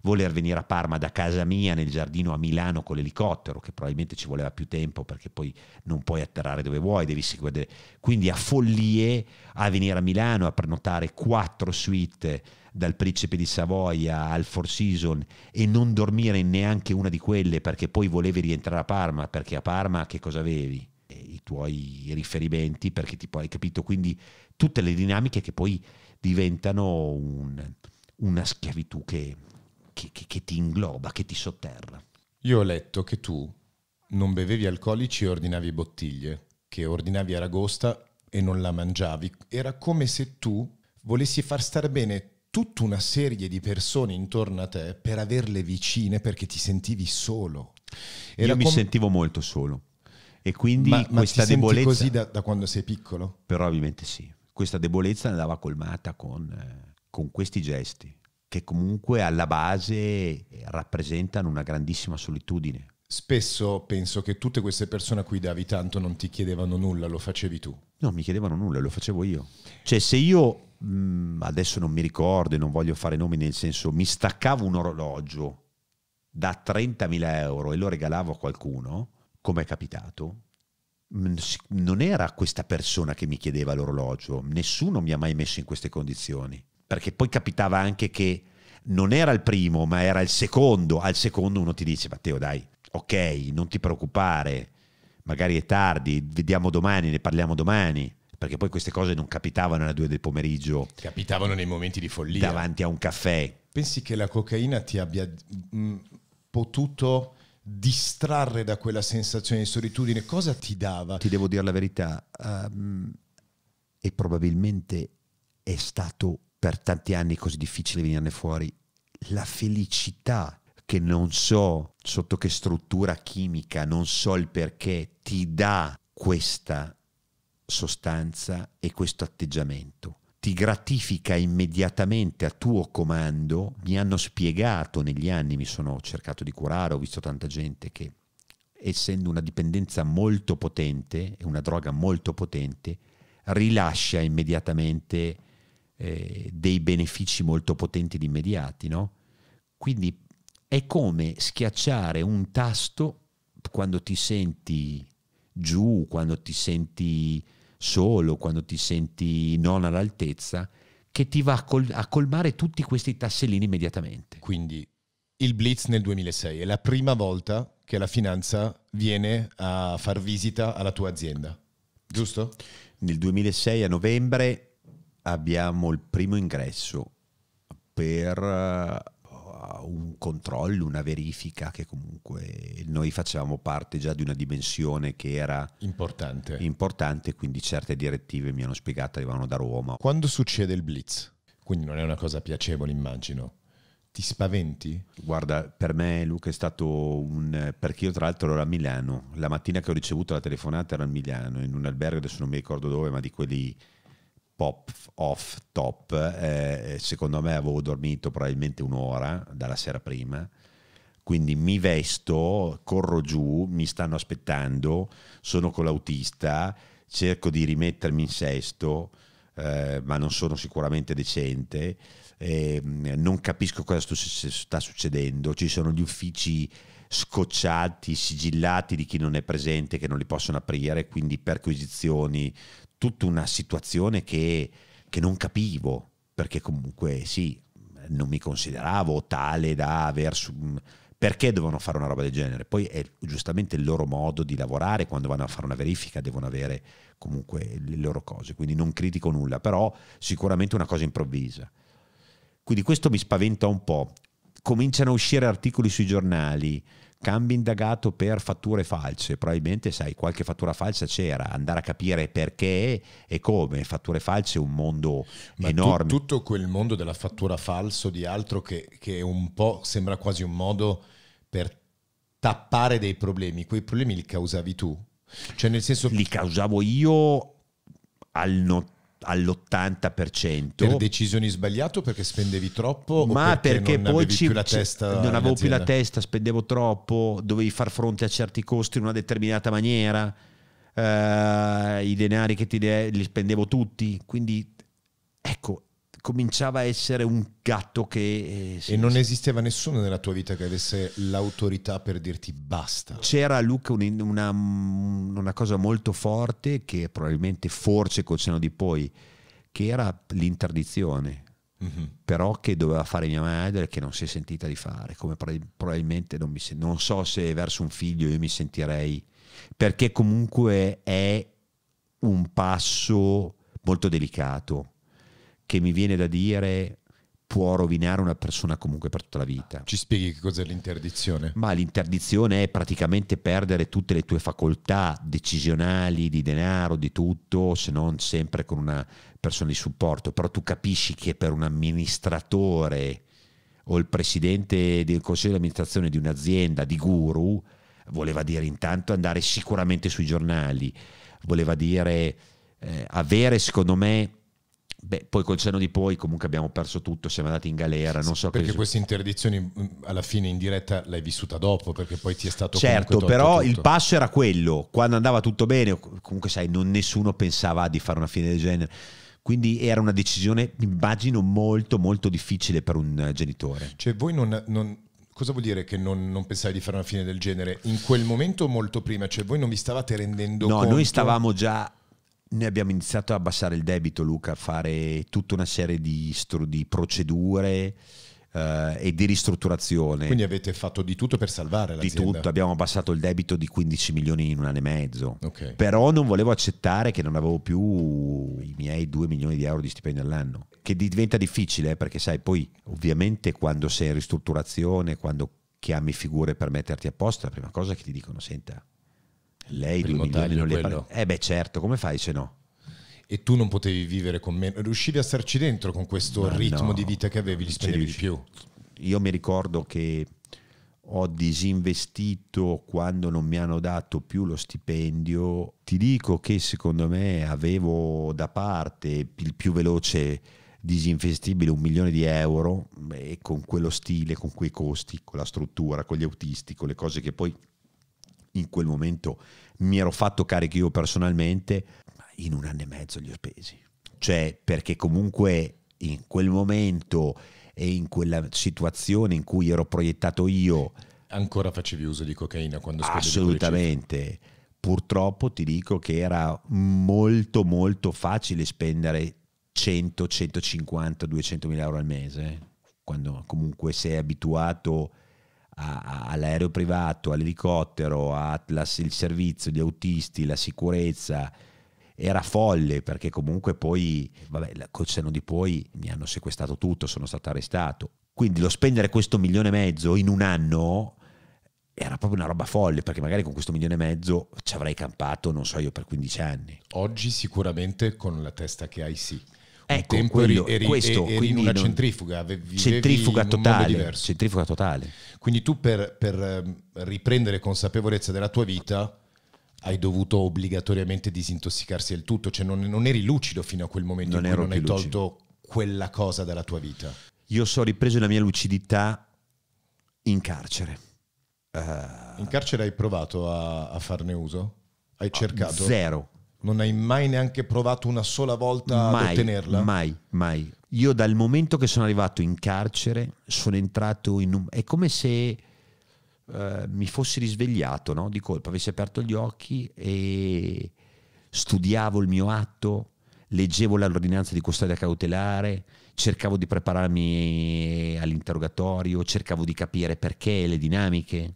voler venire a Parma da casa mia nel giardino a Milano con l'elicottero, che probabilmente ci voleva più tempo perché poi non puoi atterrare dove vuoi, devi seguire. Quindi a follie a venire a Milano a prenotare quattro suite dal Principe di Savoia al Four Seasons e non dormire in neanche una di quelle perché poi volevi rientrare a Parma, perché a Parma che cosa avevi? Eh, I tuoi riferimenti perché tipo hai capito, quindi tutte le dinamiche che poi diventano un, una schiavitù che, che, che, che ti ingloba, che ti sotterra. Io ho letto che tu non bevevi alcolici e ordinavi bottiglie, che ordinavi aragosta e non la mangiavi. Era come se tu volessi far star bene tutta una serie di persone intorno a te per averle vicine perché ti sentivi solo. Era Io mi com- sentivo molto solo. E quindi ma, ma questa ti debolezza. così da, da, quando sei piccolo? Probabilmente sì questa debolezza andava colmata con, eh, con questi gesti, che comunque alla base eh, rappresentano una grandissima solitudine. Spesso penso che tutte queste persone a cui davi tanto non ti chiedevano nulla, lo facevi tu. No, mi chiedevano nulla, lo facevo io. Cioè, se io mh, mm, adesso non mi ricordo e non voglio fare nomi, nel senso, mi staccavo un orologio da 30.000 euro e lo regalavo a qualcuno, come è capitato, non era questa persona che mi chiedeva l'orologio, nessuno mi ha mai messo in queste condizioni, perché poi capitava anche che non era il primo, ma era il secondo, al secondo uno ti dice Matteo dai, ok, non ti preoccupare, magari è tardi, vediamo domani, ne parliamo domani perché poi queste cose non capitavano alle due del pomeriggio. Capitavano nei momenti di follia. Davanti a un caffè. Pensi che la cocaina ti abbia mh, potuto distrarre da quella sensazione di solitudine? Cosa ti dava? Ti devo dire la verità, um, e probabilmente è stato per tanti anni così difficile venirne fuori, la felicità che non so sotto che struttura chimica, non so il perché, ti dà questa sostanza e questo atteggiamento ti gratifica immediatamente a tuo comando, mi hanno spiegato negli anni, mi sono cercato di curare, ho visto tanta gente che essendo una dipendenza molto potente e una droga molto potente, rilascia immediatamente eh, dei benefici molto potenti ed immediati, no? Quindi è come schiacciare un tasto quando ti senti giù, quando ti senti solo, quando ti senti non all'altezza, che ti va a, col- a colmare tutti questi tassellini immediatamente. Quindi il Blitz nel 2006 è la prima volta che la finanza viene a far visita alla tua azienda, giusto? Nel 2006 a novembre abbiamo il primo ingresso per un controllo, una verifica che comunque noi facevamo parte già di una dimensione che era importante, importante quindi certe direttive mi hanno spiegato arrivano da Roma. Quando succede il blitz? Quindi non è una cosa piacevole immagino. Ti spaventi? Guarda, per me Luca è stato un... perché io tra l'altro ero a Milano, la mattina che ho ricevuto la telefonata era a Milano, in un albergo, adesso non mi ricordo dove, ma di quelli pop off top, eh, eh, secondo me avevo dormito probabilmente un'ora dalla sera prima, quindi mi vesto, corro giù, mi stanno aspettando, sono con l'autista, cerco di rimettermi in sesto, eh, ma non sono sicuramente decente, eh, non capisco cosa sta succedendo, ci sono gli uffici scocciati, sigillati di chi non è presente, che non li possono aprire, quindi perquisizioni tutta una situazione che, che non capivo, perché comunque sì, non mi consideravo tale da aver... Perché devono fare una roba del genere? Poi è giustamente il loro modo di lavorare, quando vanno a fare una verifica devono avere comunque le loro cose, quindi non critico nulla, però sicuramente una cosa improvvisa. Quindi questo mi spaventa un po'. Cominciano a uscire articoli sui giornali, cambi indagato per fatture false, probabilmente sai qualche fattura falsa c'era, andare a capire perché e come, fatture false è un mondo Ma enorme. Tu, tutto quel mondo della fattura falso di altro che, che un po' sembra quasi un modo per tappare dei problemi, quei problemi li causavi tu? Cioè nel senso... Li causavo io al notare all'80%. Per decisioni sbagliate perché spendevi troppo? Ma perché, perché poi ci, più la testa non avevo più la testa, spendevo troppo, dovevi far fronte a certi costi in una determinata maniera, uh, i denari che ti de- li spendevo tutti, quindi ecco, cominciava a essere un gatto che... Eh, sì, e non sì. esisteva nessuno nella tua vita che avesse l'autorità per dirti basta. C'era Luca un, una, mm, una, cosa molto forte che probabilmente forse col seno di poi, che era l'interdizione, mm-hmm. però che doveva fare mia madre che non si è sentita di fare, come probabilmente non mi sen- non so se verso un figlio io mi sentirei, perché comunque è un passo molto delicato che mi viene da dire può rovinare una persona comunque per tutta la vita. Ci spieghi che cos'è l'interdizione? Ma l'interdizione è praticamente perdere tutte le tue facoltà decisionali, di denaro, di tutto, se non sempre con una persona di supporto. Però tu capisci che per un amministratore o il presidente del consiglio di amministrazione di un'azienda, di guru, voleva dire intanto andare sicuramente sui giornali, voleva dire eh, avere secondo me Beh, poi col cenno di poi comunque abbiamo perso tutto, siamo andati in galera, non so Perché che... queste interdizioni alla fine in diretta l'hai vissuta dopo, perché poi ti è stato... Certo, però tutto. il passo era quello, quando andava tutto bene, comunque sai, non nessuno pensava di fare una fine del genere. Quindi era una decisione, immagino, molto molto difficile per un genitore. Cioè voi non, non cosa vuol dire che non, non pensavi di fare una fine del genere? In quel momento o molto prima, cioè voi non vi stavate rendendo no, conto? No, noi stavamo già noi abbiamo iniziato a abbassare il debito, Luca, a fare tutta una serie di, stru- di procedure eh, e di ristrutturazione. Quindi avete fatto di tutto per salvare l'azienda? Di tutto, abbiamo abbassato il debito di 15 milioni in un anno e mezzo. Okay. Però non volevo accettare che non avevo più i miei 2 milioni di euro di stipendio all'anno, che diventa difficile eh, perché sai, poi ovviamente quando sei in ristrutturazione, quando chiami figure per metterti a posto, la prima cosa che ti dicono, senta, lei Primo milioni non quello. le pare... Eh beh certo, come fai se no? E tu non potevi vivere con meno, riuscivi a starci dentro con questo Ma ritmo no, di vita che avevi, li spendevi di più. Io mi ricordo che ho disinvestito quando non mi hanno dato più lo stipendio. Ti dico che secondo me avevo da parte il più veloce disinvestibile un milione di euro e con quello stile, con quei costi, con la struttura, con gli autisti, con le cose che poi in quel momento mi ero fatto carico io personalmente, ma in un anno e mezzo li ho spesi. Cioè, perché comunque in quel momento e in quella situazione in cui ero proiettato io... Ancora facevi uso di cocaina quando spendevi Assolutamente. Purtroppo ti dico che era molto molto facile spendere 100, 150, 200 mila euro al mese, eh, quando comunque sei abituato all'aereo privato, all'elicottero, a la, il servizio, gli autisti, la sicurezza. Era folle perché comunque poi, vabbè, col senno di poi mi hanno sequestrato tutto, sono stato arrestato. Quindi lo spendere questo milione e mezzo in un anno era proprio una roba folle perché magari con questo milione e mezzo ci avrei campato, non so io, per 15 anni. Oggi sicuramente con la testa che hai sì Ecco, tempo quello, eri, questo, eri in una non... centrifuga, centrifuga totale, un centrifuga totale. Quindi tu per, per ehm, riprendere consapevolezza della tua vita hai dovuto obbligatoriamente disintossicarsi del tutto, cioè non, non eri lucido fino a quel momento non in cui non hai tolto quella cosa dalla tua vita. Io so ripreso la mia lucidità in carcere. Uh... in carcere hai provato a, a farne uso? Hai cercato? Zero non hai mai neanche provato una sola volta mai, ad ottenerla? Mai, mai. Io dal momento che sono arrivato in carcere sono entrato in un... È come se uh, mi fossi risvegliato no? di colpa, avessi aperto gli occhi e studiavo il mio atto, leggevo l'ordinanza di custodia cautelare, cercavo di prepararmi all'interrogatorio, cercavo di capire perché le dinamiche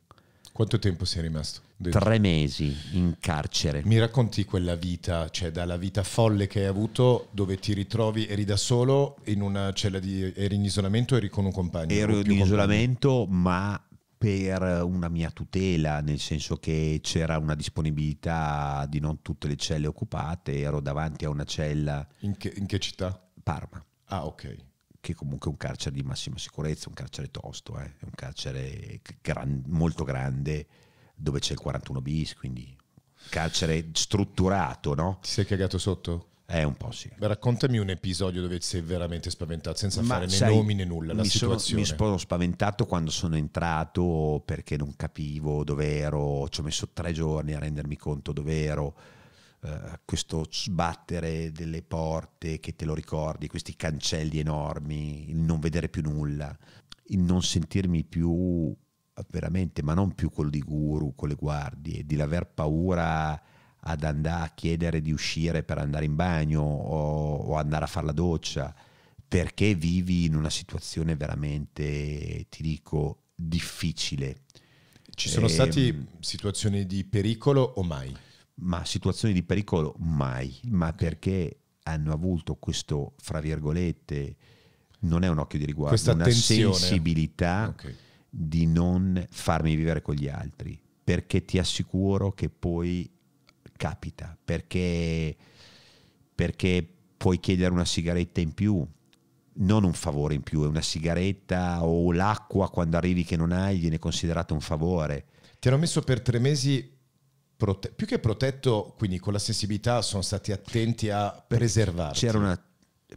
quanto tempo sei rimasto? Dentro? Tre mesi in carcere. Mi racconti quella vita, cioè dalla vita folle che hai avuto, dove ti ritrovi, eri da solo in una cella di... eri in isolamento eri con un compagno? Ero in isolamento, ma per una mia tutela, nel senso che c'era una disponibilità di non tutte le celle occupate, ero davanti a una cella. In che, in che città? Parma. Ah, ok che comunque è un carcere di massima sicurezza, un carcere tosto, eh? è un carcere gran, molto grande dove c'è il 41 bis, quindi carcere strutturato, no? Ti sei cagato sotto? Eh, un po' sì. Beh, raccontami un episodio dove sei veramente spaventato, senza Ma fare né sai, nomi né nulla. La mi, situazione. Sono, mi sono spaventato quando sono entrato perché non capivo dove ero, ci ho messo tre giorni a rendermi conto dove ero eh, questo sbattere delle porte che te lo ricordi, questi cancelli enormi, il non vedere più nulla, il non sentirmi più eh, veramente, ma non più quello di guru con le guardie, di aver paura ad andare a chiedere di uscire per andare in bagno o, o andare a fare la doccia, perché vivi in una situazione veramente, ti dico, difficile. Ci sono eh, state ehm, situazioni di pericolo o mai? ma situazioni di pericolo mai, ma perché hanno avuto questo, fra virgolette, non è un occhio di riguardo, Questa una attenzione. sensibilità okay. di non farmi vivere con gli altri, perché ti assicuro che poi capita, perché, perché puoi chiedere una sigaretta in più, non un favore in più, è una sigaretta o l'acqua quando arrivi che non hai, viene considerata un favore. Ti hanno messo per tre mesi prote- più che protetto, quindi con la sensibilità sono stati attenti a preservarsi. C'era una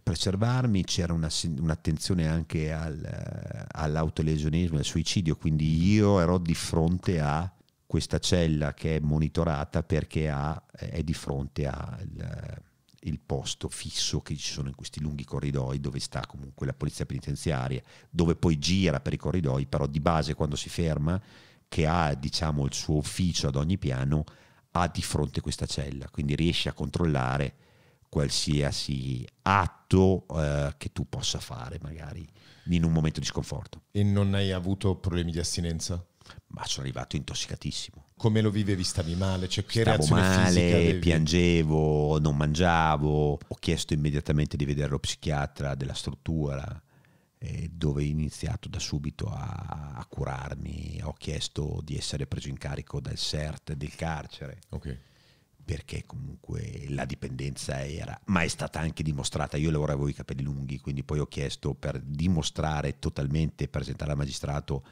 preservarmi, c'era una, un'attenzione anche al, eh, all'autolesionismo, al suicidio, quindi io ero di fronte a questa cella che è monitorata perché ha, eh, è di fronte al il posto fisso che ci sono in questi lunghi corridoi dove sta comunque la polizia penitenziaria, dove poi gira per i corridoi, però di base quando si ferma che ha diciamo, il suo ufficio ad ogni piano ha di fronte questa cella, quindi riesce a controllare qualsiasi atto eh, che tu possa fare magari in un momento di sconforto. E non hai avuto problemi di astinenza? Ma sono arrivato intossicatissimo. Come lo vivevi? Stavi male? Cioè, che Stavo male, piangevo, non mangiavo. Ho chiesto immediatamente di vedere lo psichiatra della struttura eh, dove ho iniziato da subito a, a, curarmi, ho chiesto di essere preso in carico dal CERT del carcere. Okay. Perché comunque la dipendenza era, ma è stata anche dimostrata. Io lavoravo i capelli lunghi, quindi poi ho chiesto per dimostrare totalmente, presentare al magistrato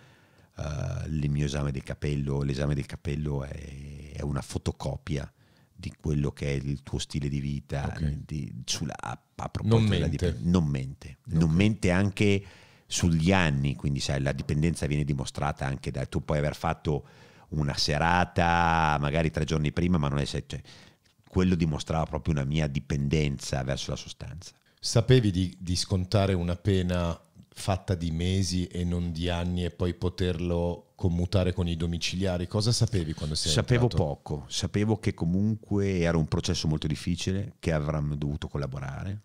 uh, il mio esame del capello. L'esame del capello è, è una fotocopia di quello che è il tuo stile di vita okay. di, sulla, a proposito non della dipendenza. Non mente, okay. non mente anche sugli anni, quindi sai, la dipendenza viene dimostrata anche da tu puoi aver fatto una serata magari tre giorni prima, ma non è cioè, quello dimostrava proprio una mia dipendenza verso la sostanza. Sapevi di, di scontare una pena fatta di mesi e non di anni e poi poterlo commutare con i domiciliari? Cosa sapevi quando sei Sapevo entrato? poco, sapevo che comunque era un processo molto difficile, che avremmo dovuto collaborare,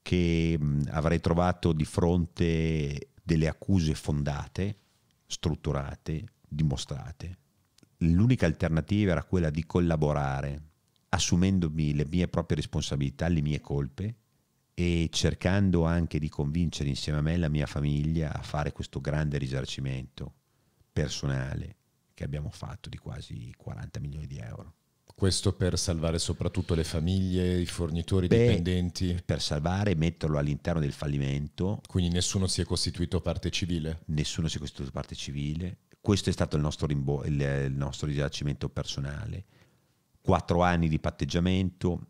che avrei trovato di fronte delle accuse fondate, strutturate, dimostrate. L'unica alternativa era quella di collaborare, assumendomi le mie proprie responsabilità, le mie colpe e cercando anche di convincere insieme a me la mia famiglia a fare questo grande risarcimento personale che abbiamo fatto di quasi 40 milioni di euro. Questo per salvare soprattutto le famiglie, i fornitori i dipendenti? Per salvare e metterlo all'interno del fallimento. Quindi nessuno si è costituito parte civile? Nessuno si è costituito parte civile. Questo è stato il nostro, rimbo- il, il nostro risarcimento personale. Quattro anni di patteggiamento,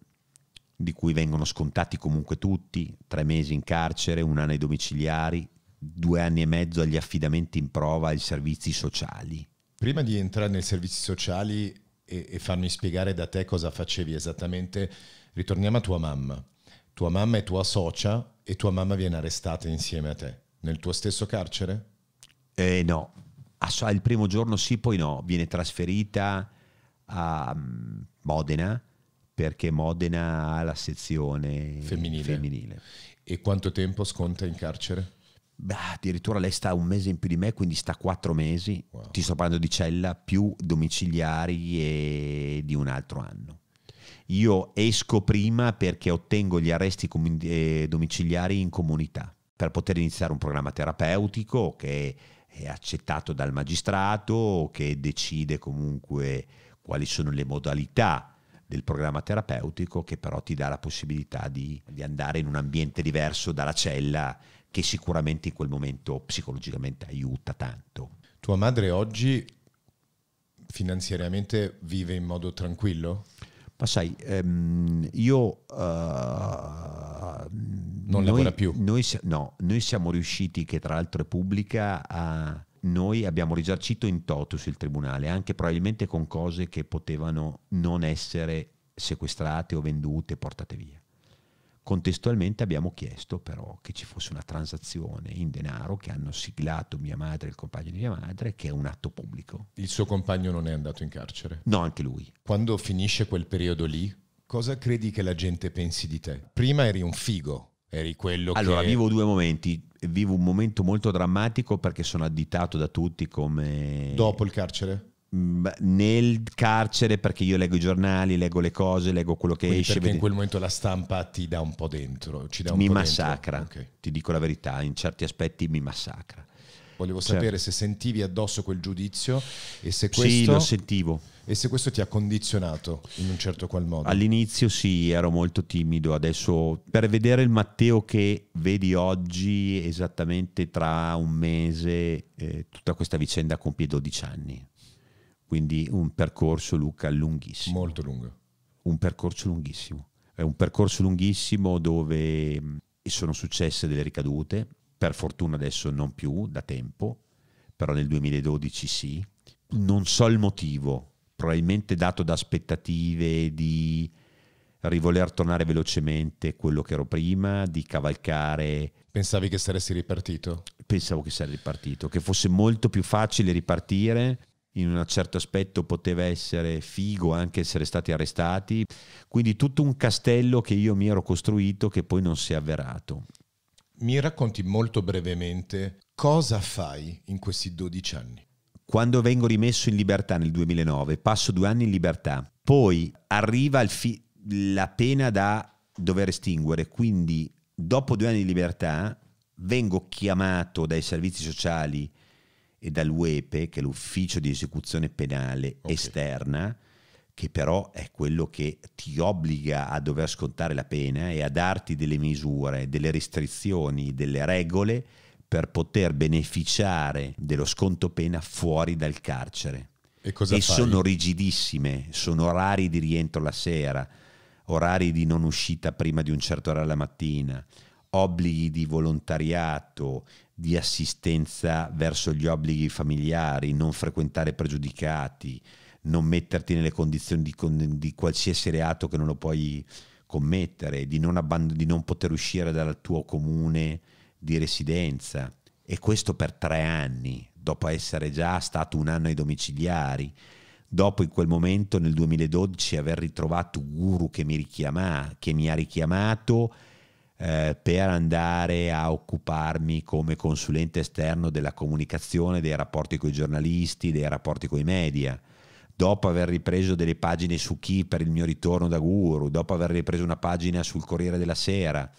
di cui vengono scontati comunque tutti, tre mesi in carcere, un anno ai domiciliari, due anni e mezzo agli affidamenti in prova ai servizi sociali. Prima di entrare nei servizi sociali e, e farmi spiegare da te cosa facevi esattamente, ritorniamo a tua mamma. Tua mamma è tua socia e tua mamma viene arrestata insieme a te. Nel tuo stesso carcere? Eh no, il primo giorno sì, poi no. Viene trasferita a mm, Modena perché Modena ha la sezione femminile. femminile. E quanto tempo sconta in carcere? Beh, addirittura lei sta un mese in più di me, quindi sta quattro mesi. Wow. Ti sto parlando di cella più domiciliari e di un altro anno. Io esco prima perché ottengo gli arresti eh, domiciliari in comunità per poter iniziare un programma terapeutico che è accettato dal magistrato, che decide comunque quali sono le modalità del programma terapeutico che però ti dà la possibilità di, di andare in un ambiente diverso dalla cella che sicuramente in quel momento psicologicamente aiuta tanto. Tua madre oggi finanziariamente vive in modo tranquillo? Ma sai, ehm, io... Uh, non noi, lavora più. Noi, no, noi siamo riusciti, che tra l'altro è pubblica, a noi abbiamo risarcito in totus il tribunale, anche probabilmente con cose che potevano non essere sequestrate o vendute, portate via. Contestualmente abbiamo chiesto però che ci fosse una transazione in denaro che hanno siglato mia madre e il compagno di mia madre, che è un atto pubblico. Il suo compagno non è andato in carcere? No, anche lui. Quando finisce quel periodo lì, cosa credi che la gente pensi di te? Prima eri un figo, Eri quello allora, che... vivo due momenti. Vivo un momento molto drammatico perché sono additato da tutti come... Dopo il carcere? Mm, nel carcere perché io leggo i giornali, leggo le cose, leggo quello che Quindi esce. Perché vedi... in quel momento la stampa ti dà un po' dentro, ci dà un mi po' massacra, dentro. Okay. ti dico la verità, in certi aspetti mi massacra. Volevo certo. sapere se sentivi addosso quel giudizio e se questo... Sì, lo sentivo. E se questo ti ha condizionato in un certo qual modo? All'inizio sì, ero molto timido, adesso per vedere il Matteo che vedi oggi esattamente tra un mese, eh, tutta questa vicenda compie 12 anni, quindi un percorso Luca lunghissimo. Molto lungo. Un percorso lunghissimo, è un percorso lunghissimo dove mm, sono successe delle ricadute, per fortuna adesso non più, da tempo, però nel 2012 sì. Non so il motivo, probabilmente dato da aspettative di rivoler tornare velocemente quello che ero prima, di cavalcare. Pensavi che saresti ripartito? Pensavo che sarei ripartito, che fosse molto più facile ripartire. In un certo aspetto poteva essere figo anche essere stati arrestati. Quindi tutto un castello che io mi ero costruito che poi non si è avverato mi racconti molto brevemente cosa fai in questi 12 anni? Quando vengo rimesso in libertà nel 2009, passo due anni in libertà, poi arriva fi- la pena da dover estinguere, quindi dopo due anni di libertà vengo chiamato dai servizi sociali e dall'UEPE, che è l'ufficio di esecuzione penale okay. esterna, che però è quello che ti obbliga a dover scontare la pena e a darti delle misure, delle restrizioni, delle regole per poter beneficiare dello sconto pena fuori dal carcere. E, e sono rigidissime, sono orari di rientro la sera, orari di non uscita prima di un certo orario alla mattina, obblighi di volontariato, di assistenza verso gli obblighi familiari, non frequentare pregiudicati, non metterti nelle condizioni di, di qualsiasi reato che non lo puoi commettere, di non, abband- di non poter uscire dal tuo comune di residenza. E questo per tre anni, dopo essere già stato un anno ai domiciliari, dopo in quel momento nel 2012 aver ritrovato Guru che mi, richiama, che mi ha richiamato eh, per andare a occuparmi come consulente esterno della comunicazione, dei rapporti con i giornalisti, dei rapporti con i media dopo aver ripreso delle pagine su chi per il mio ritorno da guru, dopo aver ripreso una pagina sul Corriere della Sera.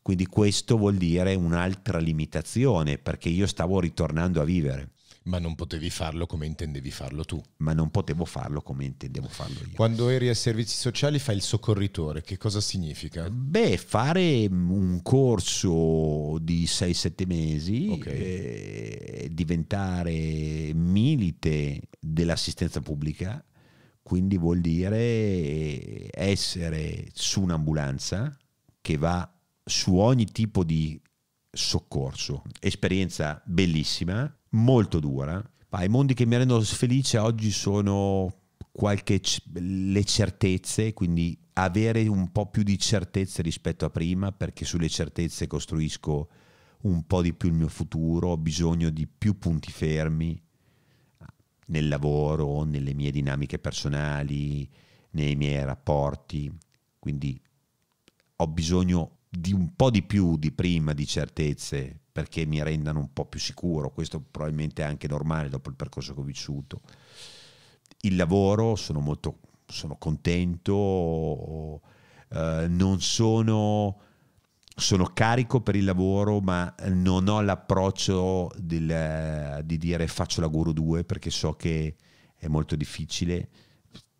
Quindi questo vuol dire un'altra limitazione perché io stavo ritornando a vivere. Ma non potevi farlo come intendevi farlo tu. Ma non potevo farlo come intendevo farlo io. Quando eri ai servizi sociali fai il soccorritore, che cosa significa? Beh, fare un corso di 6-7 mesi, okay. Eh, diventare milite dell'assistenza pubblica, quindi vuol dire eh, essere su un'ambulanza che va su ogni tipo di soccorso. Esperienza bellissima molto dura, ma i mondi che mi rendono felice oggi sono qualche c- le certezze, quindi avere un po' più di certezze rispetto a prima, perché sulle certezze costruisco un po' di più il mio futuro, ho bisogno di più punti fermi ah, nel lavoro, nelle mie dinamiche personali, nei miei rapporti, quindi ho bisogno di un po' di più di prima di certezze perché mi rendano un po' più sicuro, questo probabilmente è anche normale dopo il percorso che ho vissuto. Il lavoro, sono molto sono contento, eh, non sono, sono carico per il lavoro, ma non ho l'approccio del, di dire faccio la Guru 2 perché so che è molto difficile,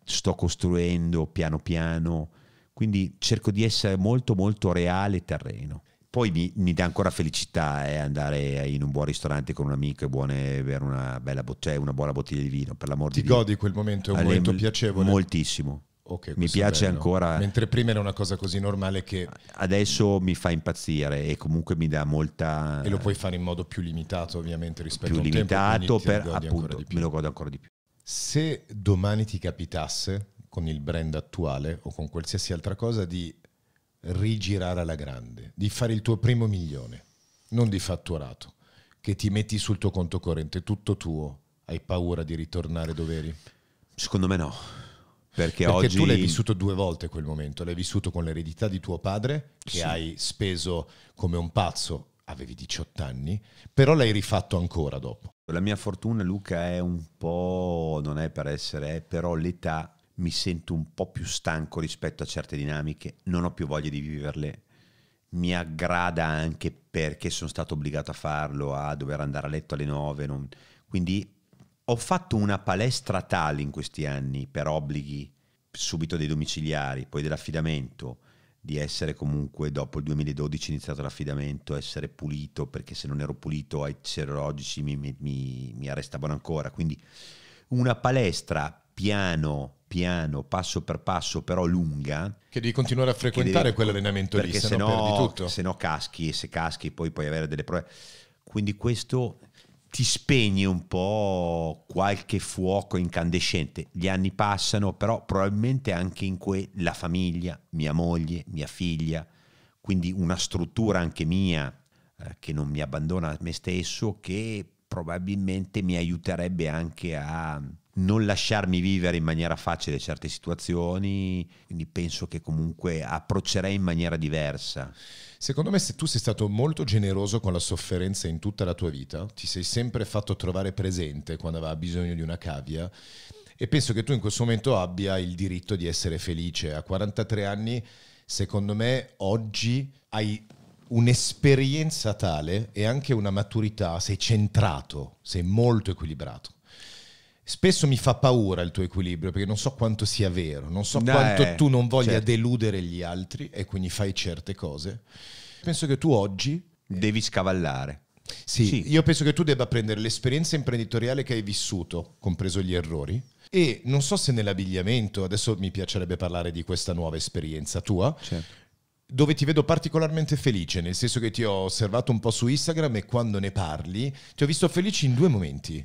sto costruendo piano piano, quindi cerco di essere molto molto reale terreno poi mi, mi, dà ancora felicità eh, andare in un buon ristorante con un amico e buone, bere una, bella bot- cioè una buona bottiglia di vino, per l'amor Ti di Dio. Ti godi quel momento, è un Alle, momento piacevole? Moltissimo. Okay, mi piace ancora. Mentre prima era una cosa così normale che. Adesso mi fa impazzire e comunque mi dà molta. E lo puoi fare in modo più limitato, ovviamente, rispetto più a un limitato tempo, per appunto me lo godo ancora di più. Se domani ti capitasse con il brand attuale o con qualsiasi altra cosa di rigirare alla grande, di fare il tuo primo milione, non di fatturato, che ti metti sul tuo conto corrente, tutto tuo, hai paura di ritornare dove eri? Secondo me no. Perché, perché oggi... tu l'hai vissuto due volte quel momento, l'hai vissuto con l'eredità di tuo padre che sì. hai speso come un pazzo, avevi 18 anni, però l'hai rifatto ancora dopo. La mia fortuna Luca è un po', non è per essere, è però l'età mi sento un po' più stanco rispetto a certe dinamiche, non ho più voglia di viverle, mi aggrada anche perché sono stato obbligato a farlo, a dover andare a letto alle nove. non... quindi ho fatto una palestra tale in questi anni per obblighi subito dei domiciliari, poi dell'affidamento, di essere comunque dopo il 2012 iniziato l'affidamento, essere pulito, perché se non ero pulito ai serologici mi, mi, mi arrestavano ancora, quindi una palestra piano piano, passo per passo, però lunga. Che devi continuare a frequentare devi, quell'allenamento lì, se no perdi tutto. Se no caschi, e se caschi poi puoi avere delle prove. Quindi questo ti spegne un po' qualche fuoco incandescente. Gli anni passano, però probabilmente anche in cui la famiglia, mia moglie, mia figlia, quindi una struttura anche mia eh, che non mi abbandona a me stesso, che probabilmente mi aiuterebbe anche a non lasciarmi vivere in maniera facile certe situazioni, quindi penso che comunque approccerei in maniera diversa. Secondo me se tu sei stato molto generoso con la sofferenza in tutta la tua vita, ti sei sempre fatto trovare presente quando aveva bisogno di una cavia e penso che tu in questo momento abbia il diritto di essere felice. A 43 anni, secondo me, oggi hai un'esperienza tale e anche una maturità, sei centrato, sei molto equilibrato. Spesso mi fa paura il tuo equilibrio perché non so quanto sia vero, non so Dai, quanto tu non voglia certo. deludere gli altri e quindi fai certe cose. Penso che tu oggi devi scavallare. Sì, sì, io penso che tu debba prendere l'esperienza imprenditoriale che hai vissuto, compreso gli errori, e non so se nell'abbigliamento, adesso mi piacerebbe parlare di questa nuova esperienza tua, certo dove ti vedo particolarmente felice, nel senso che ti ho osservato un po' su Instagram e quando ne parli ti ho visto felice in due momenti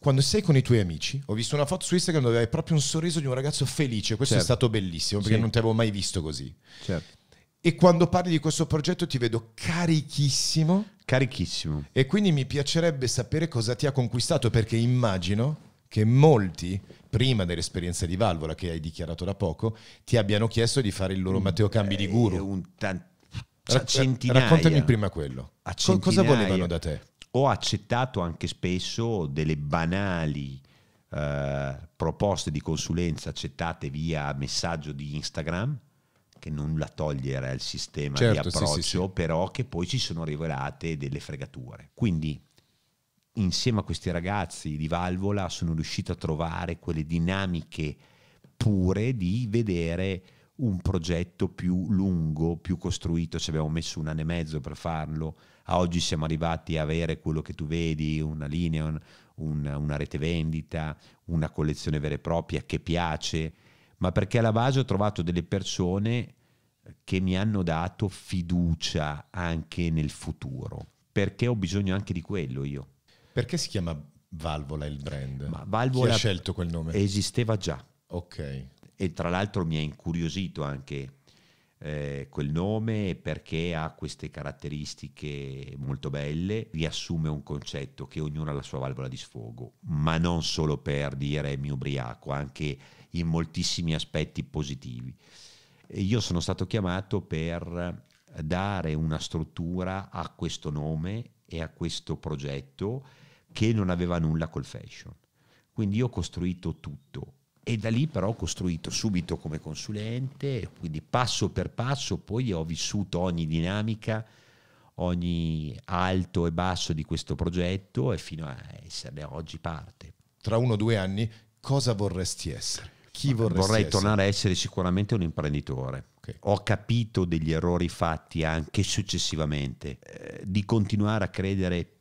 quando sei con i tuoi amici, ho visto una foto su Instagram dove hai proprio un sorriso di un ragazzo felice, questo certo. è stato bellissimo perché sì. non ti avevo mai visto così. Certo. E quando parli di questo progetto ti vedo carichissimo. Carichissimo. E quindi mi piacerebbe sapere cosa ti ha conquistato perché immagino che molti, prima dell'esperienza di Valvola che hai dichiarato da poco, ti abbiano chiesto di fare il loro mm, Matteo Cambi di eh, guru. Un tan- a centinaia. Raccontami prima quello. A centinaia. cosa volevano da te? ho accettato anche spesso delle banali eh, proposte di consulenza accettate via messaggio di Instagram che nulla togliere al sistema certo, di approccio, sì, sì, sì. però che poi ci sono rivelate delle fregature. Quindi insieme a questi ragazzi di Valvola sono riuscito a trovare quelle dinamiche pure di vedere un progetto più lungo, più costruito, ci abbiamo messo un anno e mezzo per farlo, a oggi siamo arrivati a avere quello che tu vedi, una linea, un, un, una rete vendita, una collezione vera e propria che piace, ma perché alla base ho trovato delle persone che mi hanno dato fiducia anche nel futuro, perché ho bisogno anche di quello io. Perché si chiama Valvola il brand? Ma Valvola Chi ha scelto quel nome? Esisteva già. Ok. E tra l'altro mi ha incuriosito anche eh, quel nome perché ha queste caratteristiche molto belle, riassume un concetto che ognuno ha la sua valvola di sfogo, ma non solo per dire mi ubriaco, anche in moltissimi aspetti positivi. io sono stato chiamato per dare una struttura a questo nome e a questo progetto che non aveva nulla col fashion. Quindi io ho costruito tutto, e da lì però ho costruito subito come consulente, quindi passo per passo poi ho vissuto ogni dinamica, ogni alto e basso di questo progetto e fino a esserne oggi parte. Tra uno o due anni cosa vorresti essere? Chi vorresti Vorrei essere? tornare a essere sicuramente un imprenditore. Okay. Ho capito degli errori fatti anche successivamente, eh, di continuare a credere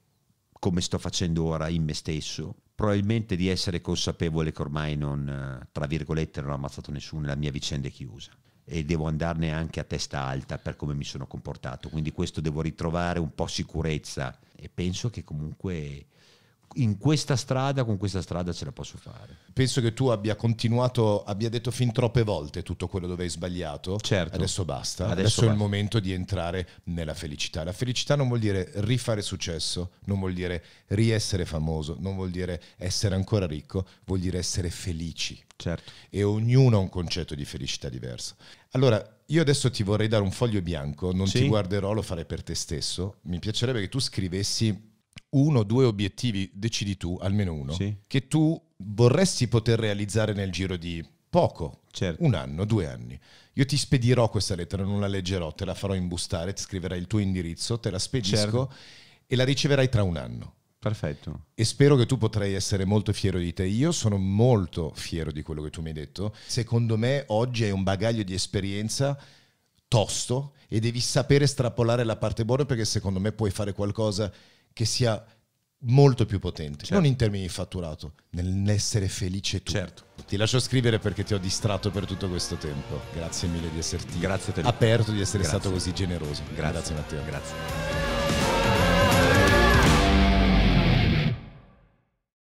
come sto facendo ora in me stesso, probabilmente di essere consapevole che ormai non, eh, tra virgolette, non ho ammazzato nessuno, la mia vicenda è chiusa e devo andarne anche a testa alta per come mi sono comportato. Quindi questo devo ritrovare un po' sicurezza e penso che comunque in questa strada, con questa strada ce la posso fare. Penso che tu abbia continuato, abbia detto fin troppe volte tutto quello dove hai sbagliato. Certo. Adesso basta. Adesso, Adesso basta. è il momento di entrare nella felicità. La felicità non vuol dire rifare successo, non vuol dire riessere famoso, non vuol dire essere ancora ricco, vuol dire essere felici. Certo. E ognuno ha un concetto di felicità diverso. Allora, io adesso ti vorrei dare un foglio bianco, non sì. ti guarderò, lo farei per te stesso. Mi piacerebbe che tu scrivessi uno o due obiettivi, decidi tu, almeno uno, sì. che tu vorresti poter realizzare nel giro di poco, certo. un anno, due anni. Io ti spedirò questa lettera, non la leggerò, te la farò imbustare, ti scriverai il tuo indirizzo, te la spedisco certo. e la riceverai tra un anno. Perfetto. E spero che tu potrai essere molto fiero di te. Io sono molto fiero di quello che tu mi hai detto. Secondo me oggi è un bagaglio di esperienza tosto e devi sapere strappolare la parte buona perché secondo me puoi fare qualcosa che sia molto più potente, certo. non in termini di fatturato, nell'essere felice tu. Certo. Ti lascio scrivere perché ti ho distratto per tutto questo tempo. Grazie mille di esserti Grazie aperto, di essere Grazie. stato così generoso. Grazie, Grazie Matteo. Grazie.